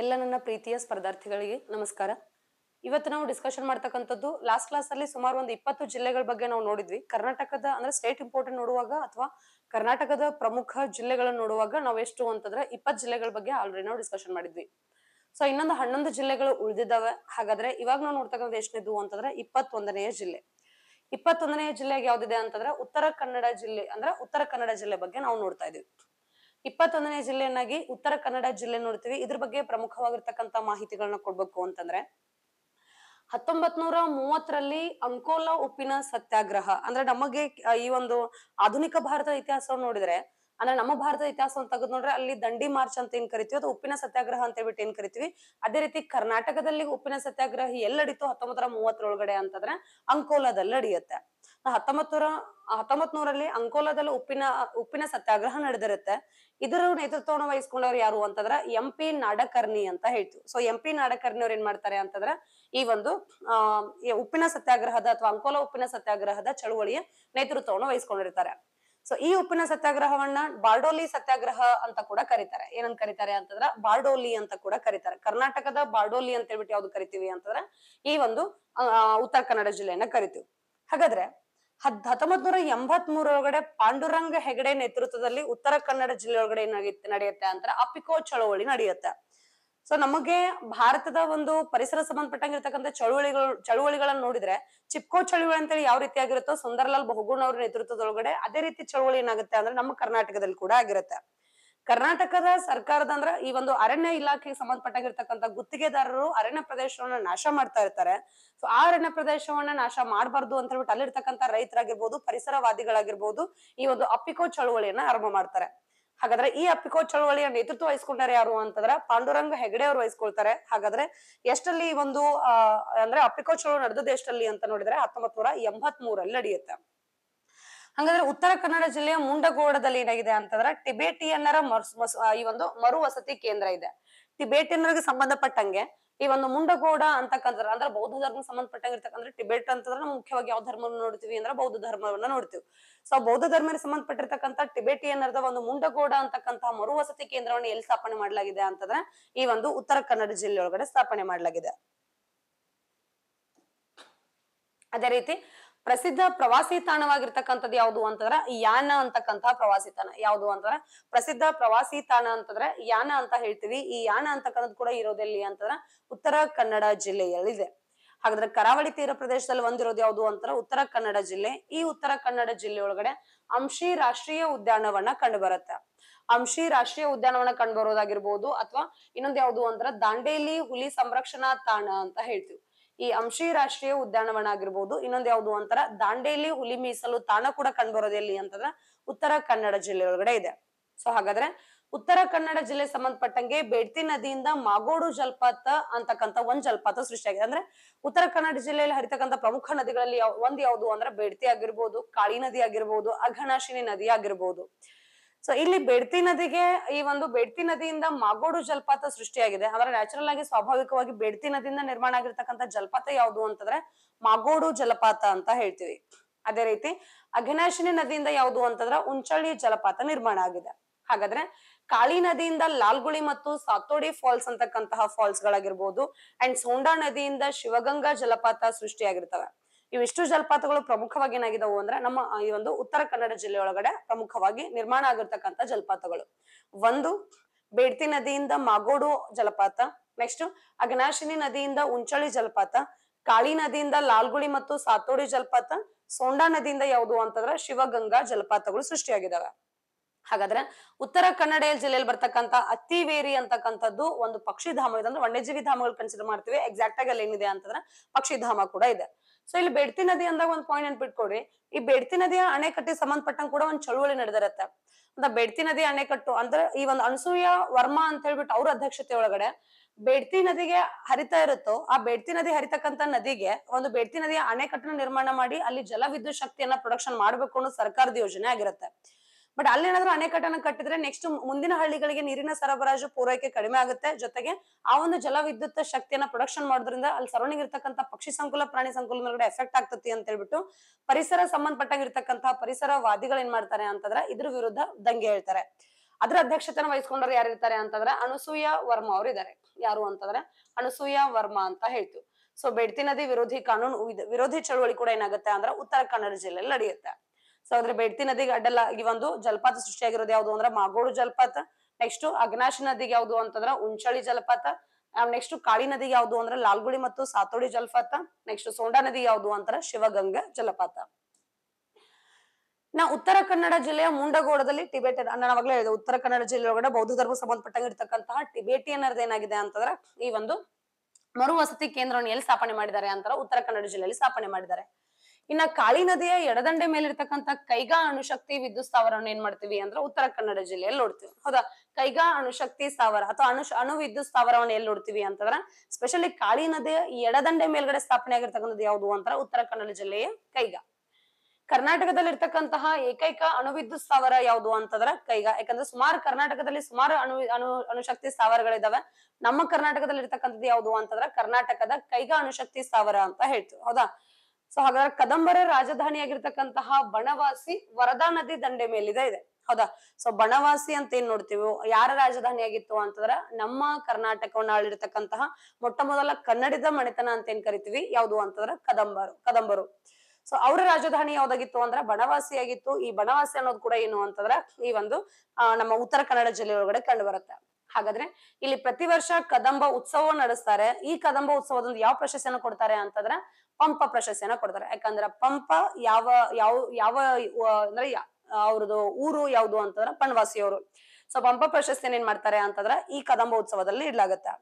ಎಲ್ಲ ನನ್ನ ಪ್ರೀತಿಯ ಸ್ಪರ್ಧಾರ್ಥಿಗಳಿಗೆ ನಮಸ್ಕಾರ ಇವತ್ತು ನಾವು ಡಿಸ್ಕಷನ್ ಮಾಡ್ತಕ್ಕಂಥದ್ದು ಲಾಸ್ಟ್ ಕ್ಲಾಸ್ ಅಲ್ಲಿ ಸುಮಾರು ಒಂದು ಇಪ್ಪತ್ತು ಜಿಲ್ಲೆಗಳ ಬಗ್ಗೆ ನಾವು ನೋಡಿದ್ವಿ ಕರ್ನಾಟಕದ ಅಂದ್ರೆ ಸ್ಟೇಟ್ ಇಂಪಾರ್ಟೆಂಟ್ ನೋಡುವಾಗ ಅಥವಾ ಕರ್ನಾಟಕದ ಪ್ರಮುಖ ಜಿಲ್ಲೆಗಳನ್ನ ನೋಡುವಾಗ ನಾವು ಎಷ್ಟು ಅಂತಂದ್ರೆ ಇಪ್ಪತ್ತು ಜಿಲ್ಲೆಗಳ ಬಗ್ಗೆ ಆಲ್ರೆಡಿ ನಾವು ಡಿಸ್ಕಷನ್ ಮಾಡಿದ್ವಿ ಸೊ ಇನ್ನೊಂದು ಹನ್ನೊಂದು ಜಿಲ್ಲೆಗಳು ಉಳಿದಿದ್ದಾವೆ ಹಾಗಾದ್ರೆ ಇವಾಗ ನಾವು ನೋಡ್ತಕ್ಕಂಥ ಎಷ್ಟನೇದು ಅಂತಂದ್ರೆ ಇಪ್ಪತ್ತೊಂದನೆಯ ಜಿಲ್ಲೆ ಇಪ್ಪತ್ತೊಂದನೆಯ ಜಿಲ್ಲೆಗೆ ಯಾವ್ದಿದೆ ಅಂತಂದ್ರೆ ಉತ್ತರ ಕನ್ನಡ ಜಿಲ್ಲೆ ಅಂದ್ರೆ ಉತ್ತರ ಕನ್ನಡ ಜಿಲ್ಲೆ ಬಗ್ಗೆ ನಾವು ನೋಡ್ತಾ ಇದೀವಿ ಇಪ್ಪತ್ತೊಂದನೇ ಜಿಲ್ಲೆಯನ್ನಾಗಿ ಉತ್ತರ ಕನ್ನಡ ಜಿಲ್ಲೆ ನೋಡ್ತೀವಿ ಇದ್ರ ಬಗ್ಗೆ ಪ್ರಮುಖವಾಗಿರ್ತಕ್ಕಂಥ ಮಾಹಿತಿಗಳನ್ನ ಕೊಡ್ಬೇಕು ಅಂತಂದ್ರೆ ಹತ್ತೊಂಬತ್ ನೂರ ಮೂವತ್ತರಲ್ಲಿ ಅಂಕೋಲಾ ಉಪ್ಪಿನ ಸತ್ಯಾಗ್ರಹ ಅಂದ್ರೆ ನಮಗೆ ಈ ಒಂದು ಆಧುನಿಕ ಭಾರತದ ಇತಿಹಾಸವನ್ನು ನೋಡಿದ್ರೆ ಅಂದ್ರೆ ನಮ್ಮ ಭಾರತದ ಇತಿಹಾಸ ತೆಗೆದು ನೋಡ್ರೆ ಅಲ್ಲಿ ದಂಡಿ ಮಾರ್ಚ್ ಅಂತ ಏನ್ ಕರಿತೀವಿ ಅದು ಉಪ್ಪಿನ ಸತ್ಯಾಗ್ರಹ ಅಂತ ಹೇಳ್ಬಿಟ್ಟು ಏನ್ ಕರಿತೀವಿ ಅದೇ ರೀತಿ ಕರ್ನಾಟಕದಲ್ಲಿ ಉಪ್ಪಿನ ಸತ್ಯಾಗ್ರಹ ಎಲ್ಲಡಿತು ಹತ್ತೊಂಬತ್ತರ ಮೂವತ್ತರೊಳಗಡೆ ಅಂತಂದ್ರೆ ಅಂಕೋಲಾದಲ್ಲಿ ನಡೆಯುತ್ತೆ ಹತ್ತೊಂಬತ್ತರ ಹತ್ತೊಂಬತ್ ನೂರಲ್ಲಿ ಅಂಕೋಲಾದಲ್ಲಿ ಉಪ್ಪಿನ ಉಪ್ಪಿನ ಸತ್ಯಾಗ್ರಹ ನಡೆದಿರುತ್ತೆ ಇದರ ನೇತೃತ್ವವನ್ನು ವಹಿಸ್ಕೊಂಡವ್ರು ಯಾರು ಅಂತಂದ್ರ ಎಂ ಪಿ ನಾಡಕರ್ಣಿ ಅಂತ ಹೇಳ್ತೀವಿ ಸೊ ಎಂ ಪಿ ನಾಡಕರ್ಣಿ ಅವ್ರು ಏನ್ ಮಾಡ್ತಾರೆ ಅಂತಂದ್ರ ಈ ಒಂದು ಆ ಉಪ್ಪಿನ ಸತ್ಯಾಗ್ರಹದ ಅಥವಾ ಅಂಕೋಲಾ ಉಪ್ಪಿನ ಸತ್ಯಾಗ್ರಹದ ಚಳುವಳಿಯ ನೇತೃತ್ವವನ್ನು ವಹಿಸ್ಕೊಂಡಿರ್ತಾರೆ ಸೊ ಈ ಉಪ್ಪಿನ ಸತ್ಯಾಗ್ರಹವನ್ನ ಬಾರ್ಡೋಲಿ ಸತ್ಯಾಗ್ರಹ ಅಂತ ಕೂಡ ಕರೀತಾರೆ ಏನಂತ ಕರೀತಾರೆ ಅಂತಂದ್ರ ಬಾರ್ಡೋಲಿ ಅಂತ ಕೂಡ ಕರೀತಾರೆ ಕರ್ನಾಟಕದ ಬಾರ್ಡೋಲಿ ಅಂತ ಹೇಳ್ಬಿಟ್ಟು ಯಾವ್ದು ಕರಿತೀವಿ ಅಂತಂದ್ರ ಈ ಒಂದು ಉತ್ತರ ಕನ್ನಡ ಜಿಲ್ಲೆಯನ್ನ ಕರಿತೀವಿ ಹಾಗಾದ್ರೆ ಹದ್ ಹತ್ತೊಂಬತ್ ನೂರ ಎಂಬತ್ ಮೂರೊಳಗಡೆ ಪಾಂಡುರಂಗ ಹೆಗಡೆ ನೇತೃತ್ವದಲ್ಲಿ ಉತ್ತರ ಕನ್ನಡ ಜಿಲ್ಲೆಯೊಳಗಡೆ ಏನಾಗಿತ್ತು ನಡೆಯುತ್ತೆ ಅಂತ ಅಪಿಕೋ ಚಳವಳಿ ನಡೆಯುತ್ತೆ ಸೊ ನಮಗೆ ಭಾರತದ ಒಂದು ಪರಿಸರ ಸಂಬಂಧಪಟ್ಟಂಗಿರ್ತಕ್ಕಂಥ ಚಳುವಳಿಗಳು ಚಳುವಳಿಗಳನ್ನ ನೋಡಿದ್ರೆ ಚಿಪ್ಕೋ ಚಳುವಳಿ ಅಂತೇಳಿ ಯಾವ ರೀತಿ ಆಗಿರುತ್ತೋ ಸುಂದರಲಾಲ್ ಬಹುಗುಣ ಅವ್ರ ನೇತೃತ್ವದೊಳಗಡೆ ಅದೇ ರೀತಿ ಚಳುವಳಿ ಏನಾಗುತ್ತೆ ಅಂದ್ರೆ ನಮ್ಮ ಕರ್ನಾಟಕದಲ್ಲಿ ಕೂಡ ಆಗಿರುತ್ತೆ ಕರ್ನಾಟಕದ ಸರ್ಕಾರದ ಅಂದ್ರೆ ಈ ಒಂದು ಅರಣ್ಯ ಇಲಾಖೆಗೆ ಸಂಬಂಧಪಟ್ಟಾಗಿರ್ತಕ್ಕಂಥ ಗುತ್ತಿಗೆದಾರರು ಅರಣ್ಯ ಪ್ರದೇಶವನ್ನ ನಾಶ ಮಾಡ್ತಾ ಇರ್ತಾರೆ ಸೊ ಆ ಅರಣ್ಯ ಪ್ರದೇಶವನ್ನ ನಾಶ ಮಾಡಬಾರ್ದು ಅಂತ ಹೇಳ್ಬಿಟ್ಟು ಅಲ್ಲಿರ್ತಕ್ಕಂಥ ರೈತರಾಗಿರ್ಬೋದು ಪರಿಸರವಾದಿಗಳಾಗಿರ್ಬೋದು ಈ ಒಂದು ಅಪ್ಪಿಕೋ ಚಳುವಳಿಯನ್ನ ಆರಂಭ ಮಾಡ್ತಾರೆ ಹಾಗಾದ್ರೆ ಈ ಅಪ್ಪಿಕೋ ಚಳವಳಿಯ ನೇತೃತ್ವ ವಹಿಸ್ಕೊಂಡಾರೆ ಯಾರು ಅಂತಂದ್ರೆ ಪಾಂಡುರಂಗ ಹೆಗಡೆ ಅವರು ವಹಿಸ್ಕೊಳ್ತಾರೆ ಹಾಗಾದ್ರೆ ಎಷ್ಟಲ್ಲಿ ಒಂದು ಅಂದ್ರೆ ಅಪ್ಪಿಕೋ ಚಳವಳಿ ನಡೆದದ್ದು ಎಷ್ಟಲ್ಲಿ ಅಂತ ನೋಡಿದ್ರೆ ಹತ್ತೊಂಬತ್ ನೂರ ಎಂಬತ್ ಮೂರಲ್ಲಿ ನಡೆಯುತ್ತೆ ಹಂಗಾದ್ರೆ ಉತ್ತರ ಕನ್ನಡ ಜಿಲ್ಲೆಯ ಮುಂಡಗೋಡದಲ್ಲಿ ಏನಾಗಿದೆ ಅಂತಂದ್ರೆ ಟಿಬೇಟಿಯನ್ನರ ಈ ಒಂದು ಮರು ವಸತಿ ಕೇಂದ್ರ ಇದೆ ಟಿಬೇಟಿಯನ್ನರಿಗೆ ಸಂಬಂಧಪಟ್ಟಂಗೆ ಈ ಒಂದು ಮುಂಡಗೋಡ ಅಂತಕ್ಕಂದ್ರ ಅಂದ್ರೆ ಬೌದ್ಧ ಧರ್ಮಕ್ಕೆ ಸಂಬಂಧಪಟ್ಟಂಗ ಟಿಬೆಟ್ ಅಂತಂದ್ರೆ ನಾವು ಮುಖ್ಯವಾಗಿ ಯಾವ ಧರ್ಮವನ್ನು ನೋಡ್ತೀವಿ ಅಂದ್ರೆ ಬೌದ್ಧ ಧರ್ಮವನ್ನ ನೋಡ್ತೀವಿ ಸೊ ಬೌದ್ಧ ಧರ್ಮಕ್ಕೆ ಸಂಬಂಧಪಟ್ಟಿರ್ತಕ್ಕಂಥ ಟಿಬೆಟಿಯನ್ ಅರ್ಧ ಒಂದು ಮುಂಡಗೋಡ ಅಂತಕ್ಕಂತಹ ಮರುವಸತಿ ಕೇಂದ್ರವನ್ನು ಎಲ್ಲಿ ಸ್ಥಾಪನೆ ಮಾಡಲಾಗಿದೆ ಅಂತಂದ್ರೆ ಈ ಒಂದು ಉತ್ತರ ಕನ್ನಡ ಜಿಲ್ಲೆಯೊಳಗಡೆ ಸ್ಥಾಪನೆ ಮಾಡಲಾಗಿದೆ ಅದೇ ರೀತಿ ಪ್ರಸಿದ್ಧ ಪ್ರವಾಸಿ ತಾಣವಾಗಿರ್ತಕ್ಕಂಥದ್ದು ಯಾವುದು ಅಂತಂದ್ರ ಯಾನ ಅಂತಕ್ಕಂತಹ ಪ್ರವಾಸಿ ತಾಣ ಯಾವುದು ಅಂತಂದ್ರ ಪ್ರಸಿದ್ಧ ಪ್ರವಾಸಿ ತಾಣ ಅಂತಂದ್ರೆ ಯಾನ ಅಂತ ಹೇಳ್ತೀವಿ ಈ ಯಾನ ಅಂತಕ್ಕಂಥದ್ದು ಕೂಡ ಇರೋದೆಲ್ಲಿ ಅಂತಂದ್ರ ಉತ್ತರ ಕನ್ನಡ ಜಿಲ್ಲೆಯಲ್ಲಿದೆ ಹಾಗಾದ್ರೆ ಕರಾವಳಿ ತೀರ ಪ್ರದೇಶದಲ್ಲಿ ಒಂದಿರೋದು ಯಾವುದು ಅಂತಂದ್ರ ಉತ್ತರ ಕನ್ನಡ ಜಿಲ್ಲೆ ಈ ಉತ್ತರ ಕನ್ನಡ ಜಿಲ್ಲೆ ಒಳಗಡೆ ಅಂಶಿ ರಾಷ್ಟ್ರೀಯ ಉದ್ಯಾನವನ ಕಂಡು ಬರುತ್ತೆ ಅಂಶಿ ರಾಷ್ಟ್ರೀಯ ಉದ್ಯಾನವನ ಕಂಡು ಬರೋದಾಗಿರ್ಬೋದು ಅಥವಾ ಇನ್ನೊಂದು ಯಾವುದು ಅಂತಂದ್ರ ದಾಂಡೇಲಿ ಹುಲಿ ಸಂರಕ್ಷಣಾ ತಾಣ ಅಂತ ಹೇಳ್ತೀವಿ ಈ ಅಂಶಿ ರಾಷ್ಟ್ರೀಯ ಉದ್ಯಾನವನ ಆಗಿರ್ಬೋದು ಇನ್ನೊಂದ್ ಯಾವುದು ಅಂತರ ದಾಂಡೇಲಿ ಹುಲಿ ಮೀಸಲು ತಾಣ ಕೂಡ ಬರೋದು ಎಲ್ಲಿ ಅಂತಂದ್ರ ಉತ್ತರ ಕನ್ನಡ ಜಿಲ್ಲೆಯೊಳಗಡೆ ಇದೆ ಸೊ ಹಾಗಾದ್ರೆ ಉತ್ತರ ಕನ್ನಡ ಜಿಲ್ಲೆ ಸಂಬಂಧಪಟ್ಟಂಗೆ ಬೇಡ್ತಿ ನದಿಯಿಂದ ಮಾಗೋಡು ಜಲಪಾತ ಅಂತಕ್ಕಂಥ ಒಂದ್ ಜಲಪಾತ ಸೃಷ್ಟಿಯಾಗಿದೆ ಅಂದ್ರೆ ಉತ್ತರ ಕನ್ನಡ ಜಿಲ್ಲೆಯಲ್ಲಿ ಹರಿತಕ್ಕಂತ ಪ್ರಮುಖ ನದಿಗಳಲ್ಲಿ ಒಂದ್ ಯಾವುದು ಅಂದ್ರೆ ಬೇಡ್ತಿ ಆಗಿರ್ಬೋದು ಕಾಳಿ ನದಿ ಆಗಿರ್ಬೋದು ಅಘನಾಶಿನಿ ನದಿ ಆಗಿರ್ಬೋದು ಸೊ ಇಲ್ಲಿ ಬೆಡ್ತಿ ನದಿಗೆ ಈ ಒಂದು ಬೆಡ್ತಿ ನದಿಯಿಂದ ಮಾಗೋಡು ಜಲಪಾತ ಸೃಷ್ಟಿಯಾಗಿದೆ ಅಂದ್ರೆ ನ್ಯಾಚುರಲ್ ಆಗಿ ಸ್ವಾಭಾವಿಕವಾಗಿ ಬೆಡ್ತಿ ನದಿಯಿಂದ ನಿರ್ಮಾಣ ಆಗಿರ್ತಕ್ಕಂಥ ಜಲಪಾತ ಯಾವುದು ಅಂತಂದ್ರೆ ಮಾಗೋಡು ಜಲಪಾತ ಅಂತ ಹೇಳ್ತೀವಿ ಅದೇ ರೀತಿ ಅಘನಾಶಿನಿ ನದಿಯಿಂದ ಯಾವುದು ಅಂತಂದ್ರೆ ಉಂಚಳ್ಳಿ ಜಲಪಾತ ನಿರ್ಮಾಣ ಆಗಿದೆ ಹಾಗಾದ್ರೆ ಕಾಳಿ ನದಿಯಿಂದ ಲಾಲ್ಗುಳಿ ಮತ್ತು ಸಾತೋಡಿ ಫಾಲ್ಸ್ ಅಂತಕ್ಕಂತಹ ಫಾಲ್ಸ್ ಗಳಾಗಿರ್ಬೋದು ಅಂಡ್ ಸೋಂಡಾ ನದಿಯಿಂದ ಶಿವಗಂಗಾ ಜಲಪಾತ ಸೃಷ್ಟಿಯಾಗಿರ್ತವೆ ಇವಿಷ್ಟು ಜಲಪಾತಗಳು ಪ್ರಮುಖವಾಗಿ ಏನಾಗಿದವು ಅಂದ್ರೆ ನಮ್ಮ ಈ ಒಂದು ಉತ್ತರ ಕನ್ನಡ ಜಿಲ್ಲೆಯೊಳಗಡೆ ಪ್ರಮುಖವಾಗಿ ನಿರ್ಮಾಣ ಆಗಿರ್ತಕ್ಕಂಥ ಜಲಪಾತಗಳು ಒಂದು ಬೇಡ್ತಿ ನದಿಯಿಂದ ಮಾಗೋಡು ಜಲಪಾತ ನೆಕ್ಸ್ಟ್ ಅಗ್ನಾಶಿನಿ ನದಿಯಿಂದ ಉಂಚಳಿ ಜಲಪಾತ ಕಾಳಿ ನದಿಯಿಂದ ಲಾಲ್ಗುಳಿ ಮತ್ತು ಸಾತೋಡಿ ಜಲಪಾತ ಸೋಂಡಾ ನದಿಯಿಂದ ಯಾವುದು ಅಂತಂದ್ರೆ ಶಿವಗಂಗಾ ಜಲಪಾತಗಳು ಸೃಷ್ಟಿಯಾಗಿದ್ದಾವೆ ಹಾಗಾದ್ರೆ ಉತ್ತರ ಕನ್ನಡ ಜಿಲ್ಲೆಯಲ್ಲಿ ಬರ್ತಕ್ಕಂತ ಅತ್ತಿವೇರಿ ಅಂತಕ್ಕಂಥದ್ದು ಒಂದು ಪಕ್ಷಿಧಾಮ ಇದೆ ಅಂದ್ರೆ ವನ್ಯಜೀವಿ ಧಾಮಗಳು ಕನ್ಸಿಡರ್ ಮಾಡ್ತೀವಿ ಎಕ್ಸಾಕ್ಟ್ ಆಗಿ ಅಲ್ಲಿ ಏನಿದೆ ಅಂತಂದ್ರೆ ಪಕ್ಷಿಧಾಮ ಕೂಡ ಇದೆ ಸೊ ಇಲ್ಲಿ ಬೆಡ್ತಿ ನದಿ ಅಂದಾಗ ಒಂದ್ ಪಾಯಿಂಟ್ ಬಿಟ್ಕೊಡ್ರಿ ಈ ಬೆಡ್ತಿ ನದಿಯ ಅಣೆಕಟ್ಟಿಗೆ ಸಂಬಂಧಪಟ್ಟ ಕೂಡ ಒಂದ್ ಚಳುವಳಿ ನಡೆದಿರತ್ತೆ ಅಂತ ಬೆಡ್ತಿ ನದಿ ಅಣೆಕಟ್ಟು ಅಂದ್ರೆ ಈ ಒಂದು ಅನಸೂಯ ವರ್ಮಾ ಅಂತ ಹೇಳ್ಬಿಟ್ಟು ಅವ್ರ ಅಧ್ಯಕ್ಷತೆ ಒಳಗಡೆ ಬೆಡ್ತಿ ನದಿಗೆ ಹರಿತಾ ಇರುತ್ತೋ ಆ ಬೆಡ್ತಿ ನದಿ ಹರಿತಕ್ಕಂತ ನದಿಗೆ ಒಂದು ಬೆಡ್ತಿ ನದಿಯ ಅಣೆಕಟ್ಟನ್ನು ನಿರ್ಮಾಣ ಮಾಡಿ ಅಲ್ಲಿ ಜಲ ವಿದ್ಯುತ್ ಶಕ್ತಿಯನ್ನ ಪ್ರೊಡಕ್ಷನ್ ಮಾಡ್ಬೇಕು ಅನ್ನೋ ಸರ್ಕಾರದ ಯೋಜನೆ ಆಗಿರುತ್ತೆ ಬಟ್ ಅಲ್ಲಿ ಏನಾದ್ರೂ ಅಣೆಕಟ್ಟನ್ನು ಕಟ್ಟಿದ್ರೆ ನೆಕ್ಸ್ಟ್ ಮುಂದಿನ ಹಳ್ಳಿಗಳಿಗೆ ನೀರಿನ ಸರಬರಾಜು ಪೂರೈಕೆ ಕಡಿಮೆ ಆಗುತ್ತೆ ಜೊತೆಗೆ ಆ ಒಂದು ಜಲವಿದ್ಯುತ್ ಶಕ್ತಿಯನ್ನ ಪ್ರೊಡಕ್ಷನ್ ಮಾಡೋದ್ರಿಂದ ಅಲ್ಲಿ ಸರೌಂಡಿಂಗ್ ಇರ್ತಕ್ಕಂಥ ಪಕ್ಷಿ ಸಂಕುಲ ಪ್ರಾಣಿ ಸಂಕುಲ ಮೇಲೆ ಎಫೆಕ್ಟ್ ಆಗ್ತತಿ ಅಂತ ಹೇಳ್ಬಿಟ್ಟು ಪರಿಸರ ಸಂಬಂಧಪಟ್ಟಾಗಿರ್ತಕ್ಕಂತಹ ಪರಿಸರವಾದಿಗಳು ಏನ್ ಮಾಡ್ತಾರೆ ಅಂತಂದ್ರೆ ಇದ್ರ ವಿರುದ್ಧ ದಂಗೆ ಹೇಳ್ತಾರೆ ಅದರ ಅಧ್ಯಕ್ಷತೆನ ಯಾರು ಇರ್ತಾರೆ ಅಂತಂದ್ರೆ ಅನುಸೂಯ ವರ್ಮ ಅವರು ಇದ್ದಾರೆ ಯಾರು ಅಂತಂದ್ರೆ ಅನುಸೂಯ ವರ್ಮಾ ಅಂತ ಹೇಳ್ತು ಸೊ ಬೆಡ್ತಿ ನದಿ ವಿರೋಧಿ ಕಾನೂನು ವಿರೋಧಿ ಚಳುವಳಿ ಕೂಡ ಏನಾಗುತ್ತೆ ಅಂದ್ರೆ ಉತ್ತರ ಕನ್ನಡ ಜಿಲ್ಲೆಯಲ್ಲಿ ನಡೆಯುತ್ತೆ ಸೌದ್ರಿ ಬೆಡ್ತಿ ನದಿಗೆ ಈ ಒಂದು ಜಲಪಾತ ಸೃಷ್ಟಿಯಾಗಿರೋದು ಯಾವುದು ಅಂದ್ರೆ ಮಾಗೋಡು ಜಲಪಾತ ನೆಕ್ಸ್ಟ್ ಅಗ್ನಾಶಿ ನದಿಗೆ ಯಾವುದು ಅಂತಂದ್ರ ಉಂಚಳಿ ಜಲಪಾತ ನೆಕ್ಸ್ಟ್ ಕಾಳಿ ನದಿಗೆ ಯಾವುದು ಅಂದ್ರೆ ಲಾಲ್ಗುಡಿ ಮತ್ತು ಸಾತೋಡಿ ಜಲಪಾತ ನೆಕ್ಸ್ಟ್ ಸೋಂಡಾ ನದಿ ಯಾವುದು ಅಂತಾರ ಶಿವಗಂಗಾ ಜಲಪಾತ ನಾ ಉತ್ತರ ಕನ್ನಡ ಜಿಲ್ಲೆಯ ಮುಂಡಗೋಡದಲ್ಲಿ ಟಿಬೇಟ್ ನಾವಾಗ್ಲೇ ಹೇಳಿದೆ ಉತ್ತರ ಕನ್ನಡ ಜಿಲ್ಲೆ ಒಳಗಡೆ ಬೌದ್ಧ ಧರ್ಮ ಸಂಬಂಧಪಟ್ಟಂಗೆ ಇರ್ತಕ್ಕಂತಹ ಅನ್ನೋದು ಏನಾಗಿದೆ ಅಂತಂದ್ರೆ ಈ ಒಂದು ಮರುವಸತಿ ಕೇಂದ್ರವನ್ನು ಎಲ್ಲಿ ಸ್ಥಾಪನೆ ಮಾಡಿದ್ದಾರೆ ಅಂತಾರ ಉತ್ತರ ಕನ್ನಡ ಜಿಲ್ಲೆಯಲ್ಲಿ ಸ್ಥಾಪನೆ ಮಾಡಿದ್ದಾರೆ ಇನ್ನ ಕಾಳಿ ನದಿಯ ಎಡದಂಡೆ ಮೇಲಿರ್ತಕ್ಕಂಥ ಕೈಗಾ ಅಣುಶಕ್ತಿ ವಿದ್ಯುತ್ ಸ್ಥಾವರವನ್ನು ಏನ್ ಮಾಡ್ತೀವಿ ಅಂದ್ರೆ ಉತ್ತರ ಕನ್ನಡ ಜಿಲ್ಲೆಯಲ್ಲಿ ನೋಡ್ತೀವಿ ಹೌದಾ ಕೈಗಾ ಅಣುಶಕ್ತಿ ಸ್ಥಾವರ ಅಥವಾ ಅಣು ಅಣು ವಿದ್ಯುತ್ ಸ್ಥಾವರವನ್ನು ಎಲ್ಲಿ ನೋಡ್ತೀವಿ ಅಂತಂದ್ರ ಸ್ಪೆಷಲಿ ಕಾಳಿ ನದಿಯ ಎಡದಂಡೆ ಮೇಲ್ಗಡೆ ಸ್ಥಾಪನೆ ಆಗಿರ್ತಕ್ಕಂಥದ್ದು ಯಾವುದು ಅಂತ ಉತ್ತರ ಕನ್ನಡ ಜಿಲ್ಲೆಯ ಕೈಗಾ ಕರ್ನಾಟಕದಲ್ಲಿ ಇರ್ತಕ್ಕಂತಹ ಏಕೈಕ ವಿದ್ಯುತ್ ಸ್ಥಾವರ ಯಾವುದು ಅಂತಂದ್ರ ಕೈಗ ಯಾಕಂದ್ರೆ ಸುಮಾರು ಕರ್ನಾಟಕದಲ್ಲಿ ಸುಮಾರು ಅಣು ಅಣು ಅಣುಶಕ್ತಿ ಸ್ಥಾವರಗಳಿದಾವೆ ನಮ್ಮ ಕರ್ನಾಟಕದಲ್ಲಿ ಇರ್ತಕ್ಕಂಥದ್ದು ಯಾವುದು ಅಂತಂದ್ರ ಕರ್ನಾಟಕದ ಕೈಗಾ ಅಣುಶಕ್ತಿ ಸ್ಥಾವರ ಅಂತ ಹೇಳ್ತೀವಿ ಹೌದಾ ಸೊ ಹಾಗಾದ್ರೆ ಕದಂಬರ ರಾಜಧಾನಿಯಾಗಿರ್ತಕ್ಕಂತಹ ಬಣವಾಸಿ ವರದಾ ನದಿ ದಂಡೆ ಮೇಲಿದೆ ಇದೆ ಹೌದಾ ಸೊ ಬಣವಾಸಿ ಅಂತ ಏನ್ ನೋಡ್ತೀವಿ ಯಾರ ರಾಜಧಾನಿ ಆಗಿತ್ತು ಅಂತಂದ್ರೆ ನಮ್ಮ ಕರ್ನಾಟಕವನ್ನ ಆಳಿರ್ತಕ್ಕಂತಹ ಮೊಟ್ಟ ಮೊದಲ ಕನ್ನಡದ ಮನೆತನ ಅಂತ ಏನ್ ಕರಿತೀವಿ ಯಾವ್ದು ಅಂತಂದ್ರ ಕದಂಬರು ಕದಂಬರು ಸೊ ಅವರ ರಾಜಧಾನಿ ಯಾವ್ದಾಗಿತ್ತು ಅಂದ್ರ ಬಣವಾಸಿ ಆಗಿತ್ತು ಈ ಬಣವಾಸಿ ಅನ್ನೋದು ಕೂಡ ಏನು ಅಂತಂದ್ರ ಈ ಒಂದು ನಮ್ಮ ಉತ್ತರ ಕನ್ನಡ ಜಿಲ್ಲೆ ಒಳಗಡೆ ಕಂಡು ಬರುತ್ತೆ ಹಾಗಾದ್ರೆ ಇಲ್ಲಿ ಪ್ರತಿ ವರ್ಷ ಕದಂಬ ಉತ್ಸವ ನಡೆಸ್ತಾರೆ ಈ ಕದಂಬ ಉತ್ಸವದಲ್ಲಿ ಯಾವ ಪ್ರಶಸ್ತಿಯನ್ನು ಕೊಡ್ತಾರೆ ಅಂತಂದ್ರೆ ಪಂಪ ಪ್ರಶಸ್ತಿಯನ್ನ ಕೊಡ್ತಾರೆ ಯಾಕಂದ್ರೆ ಪಂಪ ಯಾವ ಯಾವ ಯಾವ ಅಂದ್ರೆ ಅವ್ರದ್ದು ಊರು ಯಾವ್ದು ಅಂತಂದ್ರೆ ಪಣವಾಸಿಯವರು ಸೊ ಪಂಪ ಪ್ರಶಸ್ತಿಯನ್ನು ಏನ್ ಮಾಡ್ತಾರೆ ಅಂತಂದ್ರೆ ಈ ಕದಂಬ ಉತ್ಸವದಲ್ಲಿ ಇಡ್ಲಾಗತ್ತೆ